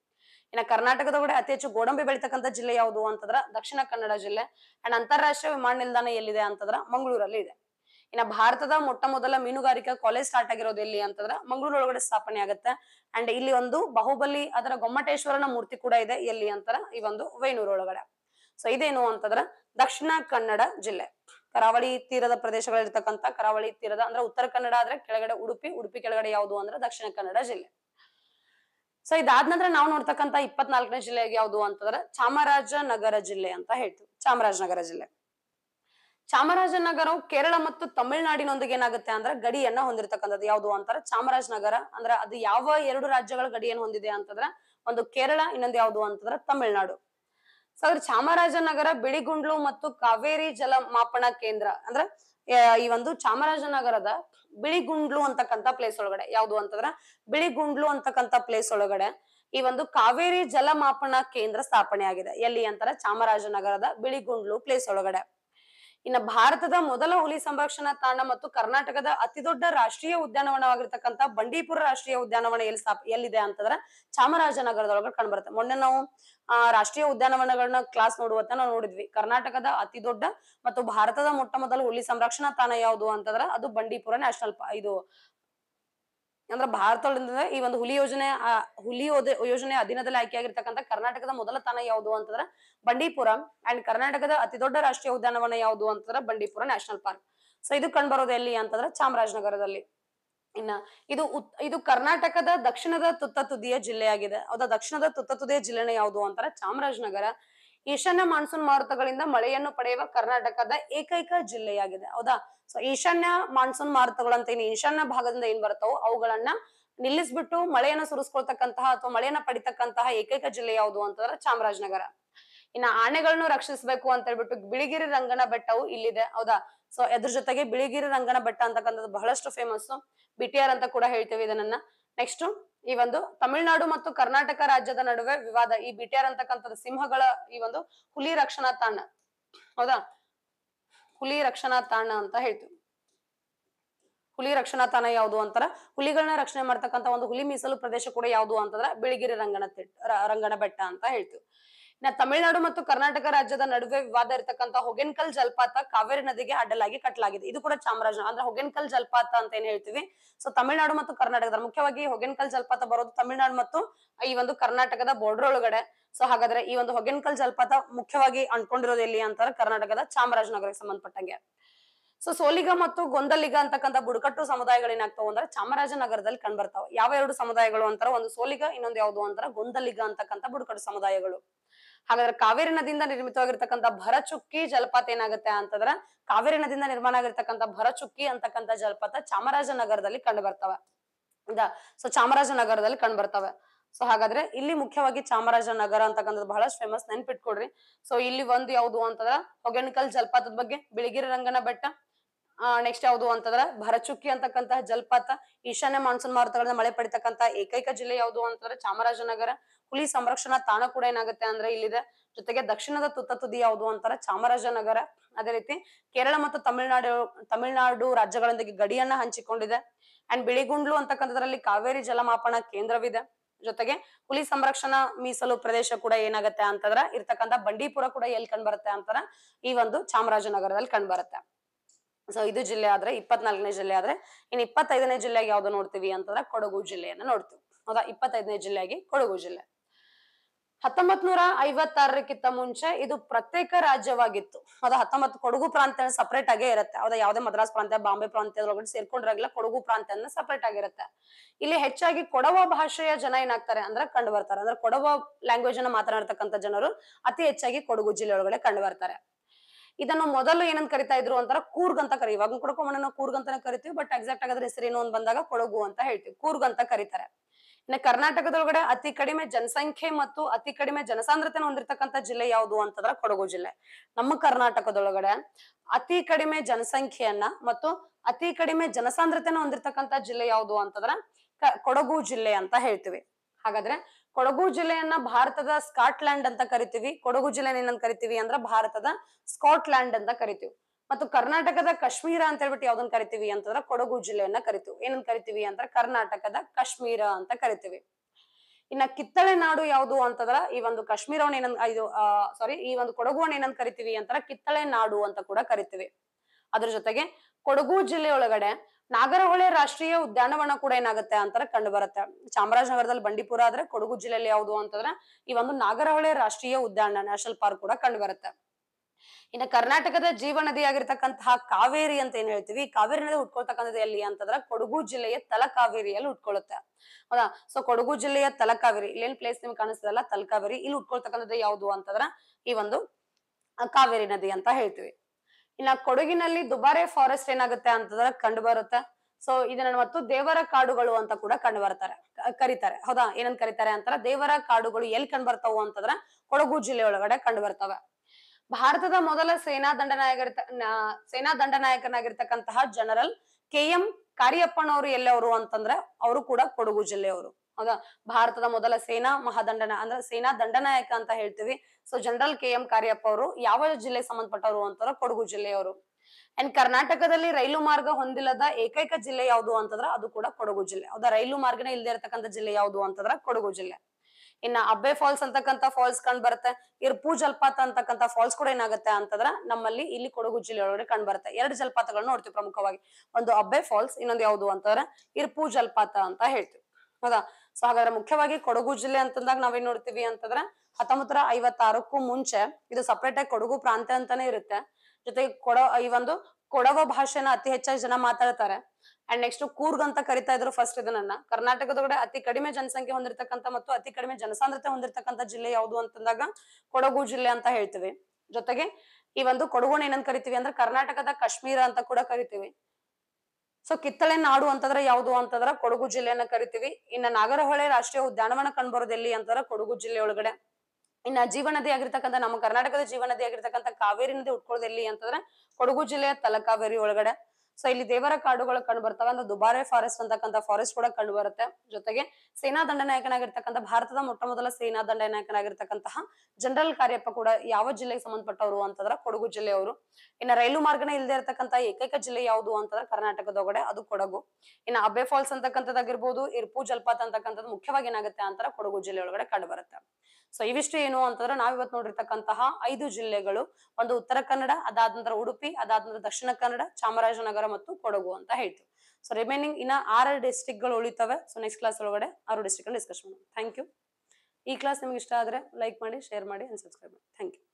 ಇನ್ನ ಕರ್ನಾಟಕದ ಕೂಡ ಅತಿ ಹೆಚ್ಚು ಗೋಡಂಬಿ ಬೆಳೀತಕ್ಕಂಥ ಜಿಲ್ಲೆ ಯಾವುದು ಅಂತಂದ್ರ ದಕ್ಷಿಣ ಕನ್ನಡ ಜಿಲ್ಲೆ ಅಂಡ್ ಅಂತಾರಾಷ್ಟ್ರೀಯ ವಿಮಾನ ನಿಲ್ದಾಣ ಎಲ್ಲಿದೆ ಅಂತಂದ್ರ ಮಂಗಳೂರಲ್ಲಿ ಇದೆ ಇನ್ನ ಭಾರತದ ಮೊಟ್ಟ ಮೊದಲ ಮೀನುಗಾರಿಕಾ ಕಾಲೇಜ್ ಸ್ಟಾರ್ಟ್ ಆಗಿರೋದು ಎಲ್ಲಿ ಅಂತಂದ್ರ ಮಂಗಳೂರು ಒಳಗಡೆ ಸ್ಥಾಪನೆ ಆಗುತ್ತೆ ಅಂಡ್ ಇಲ್ಲಿ ಒಂದು ಬಾಹುಬಲಿ ಅದರ ಗೊಮ್ಮಟೇಶ್ವರನ ಮೂರ್ತಿ ಕೂಡ ಇದೆ ಎಲ್ಲಿ ಅಂತಾರ ಈ ಒಂದು ವೈನೂರು ಒಳಗಡೆ ಸೊ ಇದೇನು ಅಂತಂದ್ರ ದಕ್ಷಿಣ ಕನ್ನಡ ಜಿಲ್ಲೆ ಕರಾವಳಿ ತೀರದ ಪ್ರದೇಶಗಳಿರ್ತಕ್ಕಂಥ ಕರಾವಳಿ ತೀರದ ಅಂದ್ರೆ ಉತ್ತರ ಕನ್ನಡ ಆದ್ರೆ ಕೆಳಗಡೆ ಉಡುಪಿ ಉಡುಪಿ ಕೆಳಗಡೆ ಯಾವುದು ಅಂದ್ರೆ ದಕ್ಷಿಣ ಕನ್ನಡ ಜಿಲ್ಲೆ ಸೊ ಇದಾದ ನಂತರ ನಾವು ನೋಡ್ತಕ್ಕಂಥ ಇಪ್ಪತ್ನಾಲ್ಕನೇ ಜಿಲ್ಲೆ ಯಾವುದು ಅಂತಂದ್ರೆ ಚಾಮರಾಜನಗರ ಜಿಲ್ಲೆ ಅಂತ ಹೇಳ್ತೀವಿ ಚಾಮರಾಜನಗರ ಜಿಲ್ಲೆ ಚಾಮರಾಜನಗರವು ಕೇರಳ ಮತ್ತು ತಮಿಳುನಾಡಿನೊಂದಿಗೆ ಏನಾಗುತ್ತೆ ಅಂದ್ರೆ ಗಡಿಯನ್ನ ಹೊಂದಿರತಕ್ಕಂಥದ್ದು ಯಾವುದು ಅಂತಾರ ಚಾಮರಾಜನಗರ ಅಂದ್ರೆ ಅದು ಯಾವ ಎರಡು ರಾಜ್ಯಗಳ ಗಡಿಯನ್ನು ಹೊಂದಿದೆ ಅಂತಂದ್ರೆ ಒಂದು ಕೇರಳ ಇನ್ನೊಂದು ಯಾವುದು ಅಂತಂದ್ರೆ ತಮಿಳುನಾಡು ಸೊ ಚಾಮರಾಜನಗರ ಬಿಳಿಗುಂಡ್ಲು ಮತ್ತು ಕಾವೇರಿ ಜಲ ಮಾಪನ ಕೇಂದ್ರ ಅಂದ್ರೆ ಈ ಒಂದು ಚಾಮರಾಜನಗರದ ಬಿಳಿಗುಂಡ್ಲು ಅಂತಕ್ಕಂಥ ಪ್ಲೇಸ್ ಒಳಗಡೆ ಯಾವುದು ಅಂತಂದ್ರ ಬಿಳಿಗುಂಡ್ಲು ಅಂತಕ್ಕಂಥ ಪ್ಲೇಸ್ ಒಳಗಡೆ ಈ ಒಂದು ಕಾವೇರಿ ಜಲಮಾಪನ ಕೇಂದ್ರ ಸ್ಥಾಪನೆ ಆಗಿದೆ ಎಲ್ಲಿ ಅಂತಾರ ಚಾಮರಾಜನಗರದ ಬಿಳಿಗುಂಡ್ಲು ಪ್ಲೇಸ್ ಒಳಗಡೆ ಇನ್ನ ಭಾರತದ ಮೊದಲ ಹುಲಿ ಸಂರಕ್ಷಣಾ ತಾಣ ಮತ್ತು ಕರ್ನಾಟಕದ ಅತಿ ದೊಡ್ಡ ರಾಷ್ಟ್ರೀಯ ಉದ್ಯಾನವನವಾಗಿರ್ತಕ್ಕಂಥ ಬಂಡೀಪುರ ರಾಷ್ಟ್ರೀಯ ಉದ್ಯಾನವನ ಎಲ್ಲಿ ಸ್ಥಾಪ ಎಲ್ಲಿದೆ ಅಂತಂದ್ರೆ ಚಾಮರಾಜನಗರದೊಳಗೆ ಬರುತ್ತೆ ಮೊನ್ನೆ ನಾವು ಆ ರಾಷ್ಟ್ರೀಯ ಉದ್ಯಾನವನಗಳನ್ನ ಕ್ಲಾಸ್ ನೋಡುವತ್ತ ನಾವು ನೋಡಿದ್ವಿ ಕರ್ನಾಟಕದ ಅತಿ ದೊಡ್ಡ ಮತ್ತು ಭಾರತದ ಮೊಟ್ಟ ಮೊದಲ ಹುಲಿ ಸಂರಕ್ಷಣಾ ತಾಣ ಯಾವುದು ಅಂತಂದ್ರ ಅದು ಬಂಡೀಪುರ ನ್ಯಾಷನಲ್ ಇದು ಅಂದ್ರೆ ಭಾರತದಿಂದ ಈ ಒಂದು ಹುಲಿ ಯೋಜನೆ ಹುಲಿ ಯೋಜನೆ ಅಧೀನದಲ್ಲಿ ಆಯ್ಕೆಯಾಗಿರ್ತಕ್ಕಂಥ ಕರ್ನಾಟಕದ ಮೊದಲ ತಾಣ ಯಾವುದು ಅಂತಂದ್ರೆ ಬಂಡೀಪುರ ಅಂಡ್ ಕರ್ನಾಟಕದ ಅತಿದೊಡ್ಡ ರಾಷ್ಟ್ರೀಯ ಉದ್ಯಾನವನ ಯಾವುದು ಅಂತಂದ್ರೆ ಬಂಡೀಪುರ ನ್ಯಾಷನಲ್ ಪಾರ್ಕ್ ಸೊ ಇದು ಕಂಡು ಎಲ್ಲಿ ಅಂತಂದ್ರೆ ಚಾಮರಾಜನಗರದಲ್ಲಿ ಇನ್ನ ಇದು ಇದು ಕರ್ನಾಟಕದ ದಕ್ಷಿಣದ ತುತ್ತ ತುದಿಯ ಜಿಲ್ಲೆಯಾಗಿದೆ ಅದ ದಕ್ಷಿಣದ ತುತ್ತ ತುದಿಯ ಜಿಲ್ಲೆನ ಯಾವುದು ಅಂತಾರೆ ಚಾಮರಾಜನಗರ ಈಶಾನ್ಯ ಮಾನ್ಸೂನ್ ಮಾರುತಗಳಿಂದ ಮಳೆಯನ್ನು ಪಡೆಯುವ ಕರ್ನಾಟಕದ ಏಕೈಕ ಜಿಲ್ಲೆಯಾಗಿದೆ ಹೌದಾ ಸೊ ಈಶಾನ್ಯ ಮಾನ್ಸೂನ್ ಮಾರುತಗಳಂತ ಏನು ಈಶಾನ್ಯ ಭಾಗದಿಂದ ಏನ್ ಬರುತ್ತವೋ ಅವುಗಳನ್ನ ನಿಲ್ಲಿಸ್ಬಿಟ್ಟು ಮಳೆಯನ್ನು ಸುರಿಸ್ಕೊಳ್ತಕ್ಕಂತಹ ಅಥವಾ ಮಳೆಯನ್ನ ಪಡಿತಕ್ಕಂತಹ ಏಕೈಕ ಜಿಲ್ಲೆ ಯಾವುದು ಅಂತಂದ್ರೆ ಚಾಮರಾಜನಗರ ಇನ್ನ ಆನೆಗಳನ್ನು ರಕ್ಷಿಸಬೇಕು ಅಂತ ಹೇಳ್ಬಿಟ್ಟು ಬಿಳಿಗಿರಿ ರಂಗನ ಬೆಟ್ಟವು ಇಲ್ಲಿದೆ ಹೌದಾ ಸೊ ಅದ್ರ ಜೊತೆಗೆ ಬಿಳಿಗಿರಿ ರಂಗನ ಬೆಟ್ಟ ಅಂತಕ್ಕಂಥದ್ದು ಬಹಳಷ್ಟು ಫೇಮಸ್ ಬಿಟಿಆರ್ ಅಂತ ಕೂಡ ಹೇಳ್ತೇವೆ ಇದನ್ನ ನೆಕ್ಸ್ಟ್ ಈ ಒಂದು ತಮಿಳುನಾಡು ಮತ್ತು ಕರ್ನಾಟಕ ರಾಜ್ಯದ ನಡುವೆ ವಿವಾದ ಈ ಬಿಟಿಆರ್ ಅಂತಕ್ಕಂಥದ್ದು ಸಿಂಹಗಳ ಈ ಒಂದು ಹುಲಿ ರಕ್ಷಣಾ ತಾಣ ಹೌದಾ ಹುಲಿ ರಕ್ಷಣಾ ತಾಣ ಅಂತ ಹೇಳ್ತೀವಿ ಹುಲಿ ರಕ್ಷಣಾ ತಾಣ ಯಾವುದು ಅಂತಾರ ಹುಲಿಗಳನ್ನ ರಕ್ಷಣೆ ಮಾಡ್ತಕ್ಕಂಥ ಒಂದು ಹುಲಿ ಮೀಸಲು ಪ್ರದೇಶ ಕೂಡ ಯಾವುದು ಅಂತಂದ್ರೆ ಬಿಳಿಗಿರಿ ರಂಗನ ರಂಗನ ಬೆಟ್ಟ ಅಂತ ಹೇಳ್ತೀವಿ ನಾ ತಮಿಳುನಾಡು ಮತ್ತು ಕರ್ನಾಟಕ ರಾಜ್ಯದ ನಡುವೆ ವಿವಾದ ಇರತಕ್ಕಂತ ಹೊಗೆನ್ಕಲ್ ಜಲಪಾತ ಕಾವೇರಿ ನದಿಗೆ ಅಡ್ಡಲಾಗಿ ಕಟ್ಟಲಾಗಿದೆ ಇದು ಕೂಡ ಚಾಮರಾಜನ ಅಂದ್ರೆ ಹೊಗೆನ್ಕಲ್ ಜಲಪಾತ ಅಂತ ಏನ್ ಹೇಳ್ತೀವಿ ಸೊ ತಮಿಳುನಾಡು ಮತ್ತು ಕರ್ನಾಟಕದ ಮುಖ್ಯವಾಗಿ ಹೊಗೆನ್ಕಲ್ ಜಲಪಾತ ಬರೋದು ತಮಿಳುನಾಡು ಮತ್ತು ಈ ಒಂದು ಕರ್ನಾಟಕದ ಬಾರ್ಡರ್ ಒಳಗಡೆ ಸೊ ಹಾಗಾದ್ರೆ ಈ ಒಂದು ಹೊಗೆನ್ಕಲ್ ಜಲಪಾತ ಮುಖ್ಯವಾಗಿ ಅನ್ಕೊಂಡಿರೋದು ಎಲ್ಲಿ ಅಂತಾರೆ ಕರ್ನಾಟಕದ ಚಾಮರಾಜನಗರಕ್ಕೆ ಸಂಬಂಧಪಟ್ಟಂಗೆ ಸೊ ಸೋಲಿಗ ಮತ್ತು ಗೊಂದಲಿಗ ಅಂತಕ್ಕಂಥ ಬುಡಕಟ್ಟು ಏನಾಗ್ತಾವ ಅಂದ್ರೆ ಚಾಮರಾಜನಗರದಲ್ಲಿ ಬರ್ತಾವ ಯಾವ ಎರಡು ಸಮುದಾಯಗಳು ಅಂತಾರ ಒಂದು ಸೋಲಿಗ ಇನ್ನೊಂದು ಯಾವುದು ಅಂತಾರ ಗೊಂದಲಿಗ ಅಂತಕ್ಕಂತ ಬುಡಕಟ್ಟು ಸಮುದಾಯಗಳು ಹಾಗಾದ್ರೆ ಕಾವೇರಿ ನದಿಯಿಂದ ನಿರ್ಮಿತವಾಗಿರ್ತಕ್ಕಂಥ ಭರಚುಕ್ಕಿ ಜಲಪಾತ ಏನಾಗುತ್ತೆ ಅಂತಂದ್ರ ಕಾವೇರಿ ನದಿಯಿಂದ ನಿರ್ಮಾಣ ಆಗಿರ್ತಕ್ಕಂಥ ಭರಚುಕ್ಕಿ ಅಂತಕ್ಕಂಥ ಜಲಪಾತ ಚಾಮರಾಜನಗರದಲ್ಲಿ ಕಂಡು ಬರ್ತವೆ ಸೊ ಚಾಮರಾಜನಗರದಲ್ಲಿ ಕಂಡು ಬರ್ತವೆ ಸೊ ಹಾಗಾದ್ರೆ ಇಲ್ಲಿ ಮುಖ್ಯವಾಗಿ ಚಾಮರಾಜನಗರ ಅಂತಕ್ಕಂಥದ್ದು ಬಹಳಷ್ಟು ಫೇಮಸ್ ನೆನ್ಪಿಟ್ಕೊಡ್ರಿ ಸೊ ಇಲ್ಲಿ ಒಂದು ಯಾವ್ದು ಅಂತಂದ್ರ ಹೊಗೆಣಕಲ್ ಜಲಪಾತದ ಬಗ್ಗೆ ಬಿಳಿಗಿರಿ ರಂಗನ ಬೆಟ್ಟ ಆ ನೆಕ್ಸ್ಟ್ ಯಾವ್ದು ಅಂತಂದ್ರ ಭರಚುಕ್ಕಿ ಅಂತಕ್ಕಂತಹ ಜಲಪಾತ ಈಶಾನ್ಯ ಮಾನ್ಸೂನ್ ಮಾರುತಗಳನ್ನ ಮಳೆ ಪಡಿತಕ್ಕಂತಹ ಏಕೈಕ ಜಿಲ್ಲೆ ಯಾವ್ದು ಅಂತಂದ್ರೆ ಚಾಮರಾಜನಗರ ಹುಲಿ ಸಂರಕ್ಷಣಾ ತಾಣ ಕೂಡ ಏನಾಗುತ್ತೆ ಅಂದ್ರೆ ಇಲ್ಲಿದೆ ಜೊತೆಗೆ ದಕ್ಷಿಣದ ತುತ್ತ ತುದಿ ಯಾವುದು ಅಂತಾರೆ ಚಾಮರಾಜನಗರ ಅದೇ ರೀತಿ ಕೇರಳ ಮತ್ತು ತಮಿಳುನಾಡು ತಮಿಳುನಾಡು ರಾಜ್ಯಗಳೊಂದಿಗೆ ಗಡಿಯನ್ನ ಹಂಚಿಕೊಂಡಿದೆ ಅಂಡ್ ಬಿಳಿಗುಂಡ್ಲು ಅಂತಕ್ಕಂಥದ್ರಲ್ಲಿ ಕಾವೇರಿ ಜಲಮಾಪನ ಕೇಂದ್ರವಿದೆ ಜೊತೆಗೆ ಹುಲಿ ಸಂರಕ್ಷಣಾ ಮೀಸಲು ಪ್ರದೇಶ ಕೂಡ ಏನಾಗುತ್ತೆ ಅಂತಂದ್ರ ಇರ್ತಕ್ಕಂಥ ಬಂಡೀಪುರ ಕೂಡ ಎಲ್ಲಿ ಕಂಡ್ ಬರುತ್ತೆ ಅಂತಾರ ಈ ಒಂದು ಚಾಮರಾಜನಗರದಲ್ಲಿ ಕಂಡುಬರುತ್ತೆ ಬರುತ್ತೆ ಸೊ ಇದು ಜಿಲ್ಲೆ ಆದ್ರೆ ಇಪ್ಪತ್ನಾಲ್ಕನೇ ಜಿಲ್ಲೆ ಆದ್ರೆ ಇನ್ನು ಇಪ್ಪತ್ತೈದನೇ ಜಿಲ್ಲೆಯಾಗಿ ಯಾವ್ದು ನೋಡ್ತೀವಿ ಅಂತಂದ್ರೆ ಕೊಡಗು ಜಿಲ್ಲೆಯನ್ನ ನೋಡ್ತೀವಿ ಹೌದಾ ಇಪ್ಪತ್ತೈದನೇ ಜಿಲ್ಲೆಯಾಗಿ ಕೊಡಗು ಜಿಲ್ಲೆ ಹತ್ತೊಂಬತ್ ನೂರ ಐವತ್ತಾರಕ್ಕಿಂತ ಮುಂಚೆ ಇದು ಪ್ರತ್ಯೇಕ ರಾಜ್ಯವಾಗಿತ್ತು ಅದ ಹತ್ತೊಂಬತ್ತು ಕೊಡಗು ಪ್ರಾಂತ್ಯ ಸಪರೇಟ್ ಆಗೇ ಇರುತ್ತೆ ಅದ ಯಾವುದೇ ಮದ್ರಾಸ್ ಪ್ರಾಂತ್ಯ ಬಾಂಬೆ ಪ್ರಾಂತ್ಯದೊಳಗಡೆ ಸೇರ್ಕೊಂಡ್ರಾಗಲ್ಲ ಕೊಡಗು ಪ್ರಾಂತ್ಯ ಸಪರೇಟ್ ಆಗಿರುತ್ತೆ ಇಲ್ಲಿ ಹೆಚ್ಚಾಗಿ ಕೊಡವ ಭಾಷೆಯ ಜನ ಏನಾಗ್ತಾರೆ ಅಂದ್ರೆ ಕಂಡು ಬರ್ತಾರೆ ಅಂದ್ರೆ ಕೊಡವ ಲ್ಯಾಂಗ್ವೇಜ್ ಅನ್ನ ಮಾತನಾಡ್ತಕ್ಕಂಥ ಜನರು ಅತಿ ಹೆಚ್ಚಾಗಿ ಕೊಡಗು ಜಿಲ್ಲೆ ಒಳಗಡೆ ಕಂಡು ಬರ್ತಾರೆ ಇದನ್ನು ಮೊದಲು ಏನಂತ ಕರಿತಾ ಇದ್ರು ಅಂತಾರ ಕೂರ್ಗ್ ಅಂತ ಕರಿ ಇವಾಗ ಕೂಡ ಕೂರ್ಗ್ ಅಂತಾನೆ ಕರಿತೀವಿ ಬಟ್ ಎಕ್ಸಾಕ್ಟ್ ಆಗಾದ್ರೆ ಹೆಸರೇನು ಬಂದಾಗ ಕೊಡಗು ಅಂತ ಹೇಳ್ತೀವಿ ಕೂರ್ಗ್ ಅಂತ ಕರೀತಾರೆ ಕರ್ನಾಟಕದೊಳಗಡೆ ಅತಿ ಕಡಿಮೆ ಜನಸಂಖ್ಯೆ ಮತ್ತು ಅತಿ ಕಡಿಮೆ ಜನಸಾಂದ್ರತೆನ ಹೊಂದಿರತಕ್ಕಂಥ ಜಿಲ್ಲೆ ಯಾವುದು ಅಂತಂದ್ರ ಕೊಡಗು ಜಿಲ್ಲೆ ನಮ್ಮ ಕರ್ನಾಟಕದೊಳಗಡೆ ಅತಿ ಕಡಿಮೆ ಜನಸಂಖ್ಯೆಯನ್ನ ಮತ್ತು ಅತಿ ಕಡಿಮೆ ಜನಸಾಂದ್ರತೆನ ಹೊಂದಿರತಕ್ಕಂಥ ಜಿಲ್ಲೆ ಯಾವುದು ಅಂತಂದ್ರ ಕೊಡಗು ಜಿಲ್ಲೆ ಅಂತ ಹೇಳ್ತೀವಿ ಹಾಗಾದ್ರೆ ಕೊಡಗು ಜಿಲ್ಲೆಯನ್ನ ಭಾರತದ ಸ್ಕಾಟ್ಲ್ಯಾಂಡ್ ಅಂತ ಕರಿತೀವಿ ಕೊಡಗು ಜಿಲ್ಲೆನ ಏನಂತ ಕರಿತೀವಿ ಅಂದ್ರ ಭಾರತದ ಸ್ಕಾಟ್ಲ್ಯಾಂಡ್ ಅಂತ ಕರಿತೀವಿ ಮತ್ತು ಕರ್ನಾಟಕದ ಕಾಶ್ಮೀರ ಅಂತ ಹೇಳ್ಬಿಟ್ಟು ಯಾವ್ದನ್ ಕರಿತೀವಿ ಅಂತಂದ್ರೆ ಕೊಡಗು ಜಿಲ್ಲೆಯನ್ನ ಕರಿತೀವಿ ಏನನ್ ಕರಿತೀವಿ ಅಂದ್ರೆ ಕರ್ನಾಟಕದ ಕಾಶ್ಮೀರ ಅಂತ ಕರಿತೀವಿ ಇನ್ನ ಕಿತ್ತಳೆ ನಾಡು ಯಾವುದು ಅಂತಂದ್ರ ಈ ಒಂದು ಕಾಶ್ಮೀರವನ್ನ ಏನಂದ್ ಇದು ಸಾರಿ ಈ ಒಂದು ಕೊಡಗುವನ್ನ ಏನಂತ ಕರಿತೀವಿ ಅಂತಾರ ಕಿತ್ತಳೆ ನಾಡು ಅಂತ ಕೂಡ ಕರಿತೀವಿ ಅದ್ರ ಜೊತೆಗೆ ಕೊಡಗು ಜಿಲ್ಲೆಯೊಳಗಡೆ ನಾಗರಹೊಳೆ ರಾಷ್ಟ್ರೀಯ ಉದ್ಯಾನವನ ಕೂಡ ಏನಾಗುತ್ತೆ ಅಂತಾರ ಕಂಡು ಬರುತ್ತೆ ಚಾಮರಾಜನಗರದಲ್ಲಿ ಬಂಡೀಪುರ ಆದ್ರೆ ಕೊಡಗು ಜಿಲ್ಲೆಯಲ್ಲಿ ಯಾವುದು ಅಂತಂದ್ರೆ ಈ ಒಂದು ನಾಗರಹೊಳೆ ರಾಷ್ಟ್ರೀಯ ಉದ್ಯಾನ ನ್ಯಾಷನಲ್ ಪಾರ್ಕ್ ಕೂಡ ಕಂಡು ಬರುತ್ತೆ ಇನ್ನು ಕರ್ನಾಟಕದ ಜೀವ ನದಿಯಾಗಿರ್ತಕ್ಕಂತಹ ಕಾವೇರಿ ಅಂತ ಏನ್ ಹೇಳ್ತೀವಿ ಕಾವೇರಿ ನದಿ ಹುಟ್ಕೊಳ್ತಕ್ಕಂಥದ್ದು ಎಲ್ಲಿ ಅಂತಂದ್ರೆ ಕೊಡಗು ಜಿಲ್ಲೆಯ ತಲಕಾವೇರಿಯಲ್ಲಿ ಉಟ್ಕೊಳುತ್ತೆ ಹೌದಾ ಸೊ ಕೊಡಗು ಜಿಲ್ಲೆಯ ತಲಕಾವೇರಿ ಏನ್ ಪ್ಲೇಸ್ ನಿಮ್ಗೆ ಕಾಣಿಸ್ತದಲ್ಲ ತಲಕಾವೇರಿ ಇಲ್ಲಿ ಉಟ್ಕೊಳ್ತಕ್ಕಂಥದ್ದು ಯಾವುದು ಅಂತಂದ್ರ ಈ ಒಂದು ಕಾವೇರಿ ನದಿ ಅಂತ ಹೇಳ್ತೀವಿ ಇನ್ನ ಕೊಡಗಿನಲ್ಲಿ ದುಬಾರೆ ಫಾರೆಸ್ಟ್ ಏನಾಗುತ್ತೆ ಅಂತಂದ್ರೆ ಕಂಡು ಬರುತ್ತೆ ಸೊ ಇದನ್ನ ಮತ್ತು ದೇವರ ಕಾಡುಗಳು ಅಂತ ಕೂಡ ಕಂಡು ಬರ್ತಾರೆ ಕರೀತಾರೆ ಹೌದಾ ಏನಂತ ಕರೀತಾರೆ ಅಂತಾರ ದೇವರ ಕಾಡುಗಳು ಎಲ್ಲಿ ಕಂಡು ಬರ್ತಾವು ಅಂತಂದ್ರ ಕೊಡಗು ಜಿಲ್ಲೆಯೊಳಗಡೆ ಒಳಗಡೆ ಕಂಡು ಬರ್ತವೆ ಭಾರತದ ಮೊದಲ ಸೇನಾ ದಂಡನಾಯಕ ಸೇನಾ ದಂಡನಾಯಕನಾಗಿರ್ತಕ್ಕಂತಹ ಜನರಲ್ ಕೆ ಎಂ ಕಾರಿಯಪ್ಪನವರು ಎಲ್ಲವರು ಅಂತಂದ್ರೆ ಅವರು ಕೂಡ ಕೊಡಗು ಜಿಲ್ಲೆಯವರು ಹೌದಾ ಭಾರತದ ಮೊದಲ ಸೇನಾ ಮಹಾದಂಡನ ಅಂದ್ರೆ ಸೇನಾ ದಂಡನಾಯಕ ಅಂತ ಹೇಳ್ತೀವಿ so general K M Cariappa ಅವರು ಯಾವ ಜಿಲ್ಲೆಗೆ ಸಂಬಂಧಪಟ್ಟವರು ಅಂತಂದ್ರೆ ಕೊಡಗು ಜಿಲ್ಲೆಯವರು ಅಂಡ್ ಕರ್ನಾಟಕದಲ್ಲಿ ರೈಲು ಮಾರ್ಗ ಹೊಂದಿಲ್ಲದ ಏಕೈಕ ಜಿಲ್ಲೆ ಯಾವುದು ಅಂತಂದ್ರೆ ಅದು ಕೂಡ ಕೊಡಗು ಜಿಲ್ಲೆ ಹೌದಾ ರೈಲು ಮಾರ್ಗನೇ ಇಲ್ಲದೆ ಇರತಕ್ಕಂಥ ಜಿಲ್ಲೆ ಯಾವುದು ಅಂತಂದ್ರ ಕೊಡಗು ಜಿಲ್ಲೆ ಇನ್ನ ಅಬ್ಬೆ ಫಾಲ್ಸ್ ಅಂತಕ್ಕಂಥ ಫಾಲ್ಸ್ ಕಂಡ್ ಬರುತ್ತೆ ಇರ್ ಪೂ ಜಲಪಾತ ಅಂತಕ್ಕಂಥ ಫಾಲ್ಸ್ ಕೂಡ ಏನಾಗುತ್ತೆ ಅಂತಂದ್ರ ನಮ್ಮಲ್ಲಿ ಇಲ್ಲಿ ಕೊಡಗು ಜಿಲ್ಲೆ ಒಳಗಡೆ ಕಂಡ್ ಬರುತ್ತೆ ಎರಡು ಜಲಪಾತಗಳನ್ನ ನೋಡ್ತೀವಿ ಪ್ರಮುಖವಾಗಿ ಒಂದು ಅಬ್ಬೆ ಫಾಲ್ಸ್ ಇನ್ನೊಂದು ಯಾವುದು ಅಂತಂದ್ರೆ ಇರ್ ಪೂ ಜಲಪಾತ ಅಂತ ಹೇಳ್ತೀವಿ ಹೌದಾ ಸೊ ಹಾಗಾದ್ರೆ ಮುಖ್ಯವಾಗಿ ಕೊಡಗು ಜಿಲ್ಲೆ ಅಂತಂದಾಗ ನಾವೇನ್ ನೋಡ್ತೀವಿ ಅಂತಂದ್ರೆ ಹತ್ತೊಂಬತ್ತರ ಐವತ್ತಾರಕ್ಕೂ ಮುಂಚೆ ಇದು ಸಪ್ರೇಟ್ ಆಗಿ ಕೊಡಗು ಪ್ರಾಂತ್ಯ ಅಂತಾನೆ ಇರುತ್ತೆ ಜೊತೆಗೆ ಕೊಡ ಈ ಒಂದು ಕೊಡವ ಭಾಷೆನ ಅತಿ ಹೆಚ್ಚಾಗಿ ಜನ ಮಾತಾಡ್ತಾರೆ ಅಂಡ್ ನೆಕ್ಸ್ಟ್ ಕೂರ್ಗ್ ಅಂತ ಕರಿತಾ ಇದ್ರು ಫಸ್ಟ್ ಇದನ್ನ ಕರ್ನಾಟಕದೊಳಗಡೆ ಅತಿ ಕಡಿಮೆ ಜನಸಂಖ್ಯೆ ಹೊಂದಿರತಕ್ಕಂಥ ಮತ್ತು ಅತಿ ಕಡಿಮೆ ಜನಸಾಂದ್ರತೆ ಹೊಂದಿರತಕ್ಕಂಥ ಜಿಲ್ಲೆ ಯಾವುದು ಅಂತಂದಾಗ ಕೊಡಗು ಜಿಲ್ಲೆ ಅಂತ ಹೇಳ್ತೀವಿ ಜೊತೆಗೆ ಈ ಒಂದು ಕೊಡಗುನ ಏನಂತ ಕರಿತೀವಿ ಅಂದ್ರೆ ಕರ್ನಾಟಕದ ಕಾಶ್ಮೀರ ಅಂತ ಕೂಡ ಕರಿತೀವಿ ಸೊ ಕಿತ್ತಳೆ ನಾಡು ಅಂತಂದ್ರೆ ಯಾವುದು ಅಂತಂದ್ರ ಕೊಡಗು ಜಿಲ್ಲೆಯನ್ನ ಕರಿತೀವಿ ಇನ್ನ ನಾಗರಹೊಳೆ ರಾಷ್ಟ್ರೀಯ ಉದ್ಯಾನವನ ಕಂಡುಬರೋದೆಲ್ಲಿ ಅಂತಂದ್ರೆ ಕೊಡಗು ಜಿಲ್ಲೆ ಒಳಗಡೆ ಇನ್ನ ಜೀವನದಿ ಆಗಿರ್ತಕ್ಕಂಥ ನಮ್ಮ ಕರ್ನಾಟಕದ ಜೀವನದಿ ಆಗಿರ್ತಕ್ಕಂಥ ಕಾವೇರಿ ನದಿ ಉಟ್ಕೊಳ್ಳೋದು ಅಂತಂದ್ರೆ ಕೊಡಗು ಜಿಲ್ಲೆಯ ತಲಕಾವೇರಿ ಒಳಗಡೆ ಸೊ ಇಲ್ಲಿ ದೇವರ ಕಾಡುಗಳು ಕಂಡು ಬರ್ತವೆ ಅಂದ್ರೆ ದುಬಾರೆ ಫಾರೆಸ್ಟ್ ಅಂತಕ್ಕಂಥ ಫಾರೆಸ್ಟ್ ಕೂಡ ಕಂಡು ಬರುತ್ತೆ ಜೊತೆಗೆ ಸೇನಾ ದಂಡನಾಯಕನಾಗಿರ್ತಕ್ಕಂಥ ಭಾರತದ ಮೊಟ್ಟ ಮೊದಲ ಸೇನಾ ನಾಯಕನಾಗಿರ್ತಕ್ಕಂತಹ ಜನರಲ್ ಕಾರ್ಯಪ್ಪ ಕೂಡ ಯಾವ ಜಿಲ್ಲೆಗೆ ಸಂಬಂಧಪಟ್ಟವರು ಅಂತಂದ್ರೆ ಕೊಡಗು ಜಿಲ್ಲೆಯವರು ಇನ್ನ ರೈಲು ಮಾರ್ಗನೇ ಇಲ್ಲದೆ ಇರತಕ್ಕಂಥ ಏಕೈಕ ಜಿಲ್ಲೆ ಯಾವುದು ಅಂತಂದ್ರೆ ಕರ್ನಾಟಕದೊಳಗಡೆ ಅದು ಕೊಡಗು ಇನ್ನ ಅಬ್ಬೆ ಫಾಲ್ಸ್ ಅಂತಕ್ಕಂಥದ್ದಾಗಿರ್ಬೋದು ಇರ್ಪು ಜಲಪಾತ ಅಂತಕ್ಕಂಥದ್ದು ಮುಖ್ಯವಾಗಿ ಏನಾಗುತ್ತೆ ಅಂತಂದ್ರೆ ಕೊಡಗು ಜಿಲ್ಲೆಯೊಳಗಡೆ ಒಳಗಡೆ ಕಂಡು ಬರುತ್ತೆ ಸೊ ಇವಿಷ್ಟು ಏನು ಅಂತಂದ್ರೆ ನಾವಿವತ್ತು ನೋಡಿರ್ತಕ್ಕಂತಹ ಐದು ಜಿಲ್ಲೆಗಳು ಒಂದು ಉತ್ತರ ಕನ್ನಡ ಅದಾದ ನಂತರ ಉಡುಪಿ ಅದಾದ ನಂತರ ದಕ್ಷಿಣ ಕನ್ನಡ ಚಾಮರಾಜನಗರ ಮತ್ತು ಕೊಡಗು ಅಂತ ಹೇಳ್ತೀವಿ ಸೊ ರಿಮೈನಿಂಗ್ ಇನ್ನ ಆರು ಡಿಸ್ಟಿಕ್ಗಳು ಗಳು ಉಳಿತವೆ ಸೊ ನೆಕ್ಸ್ಟ್ ಕ್ಲಾಸ್ ಒಳಗಡೆ ಆರು ಗಳು ಡಿಸ್ಕಸ್ ಮಾಡೋಣ ಥ್ಯಾಂಕ್ ಯು ಈ ಕ್ಲಾಸ್ ನಿಮ್ಗೆ ಇಷ್ಟ ಆದ್ರೆ ಲೈಕ್ ಮಾಡಿ ಶೇರ್ ಮಾಡಿ ಅಂಡ್ ಸಬ್ಸ್ಕ್ರೈಬ್ ಮಾಡಿ ಥ್ಯಾಂಕ್ ಯು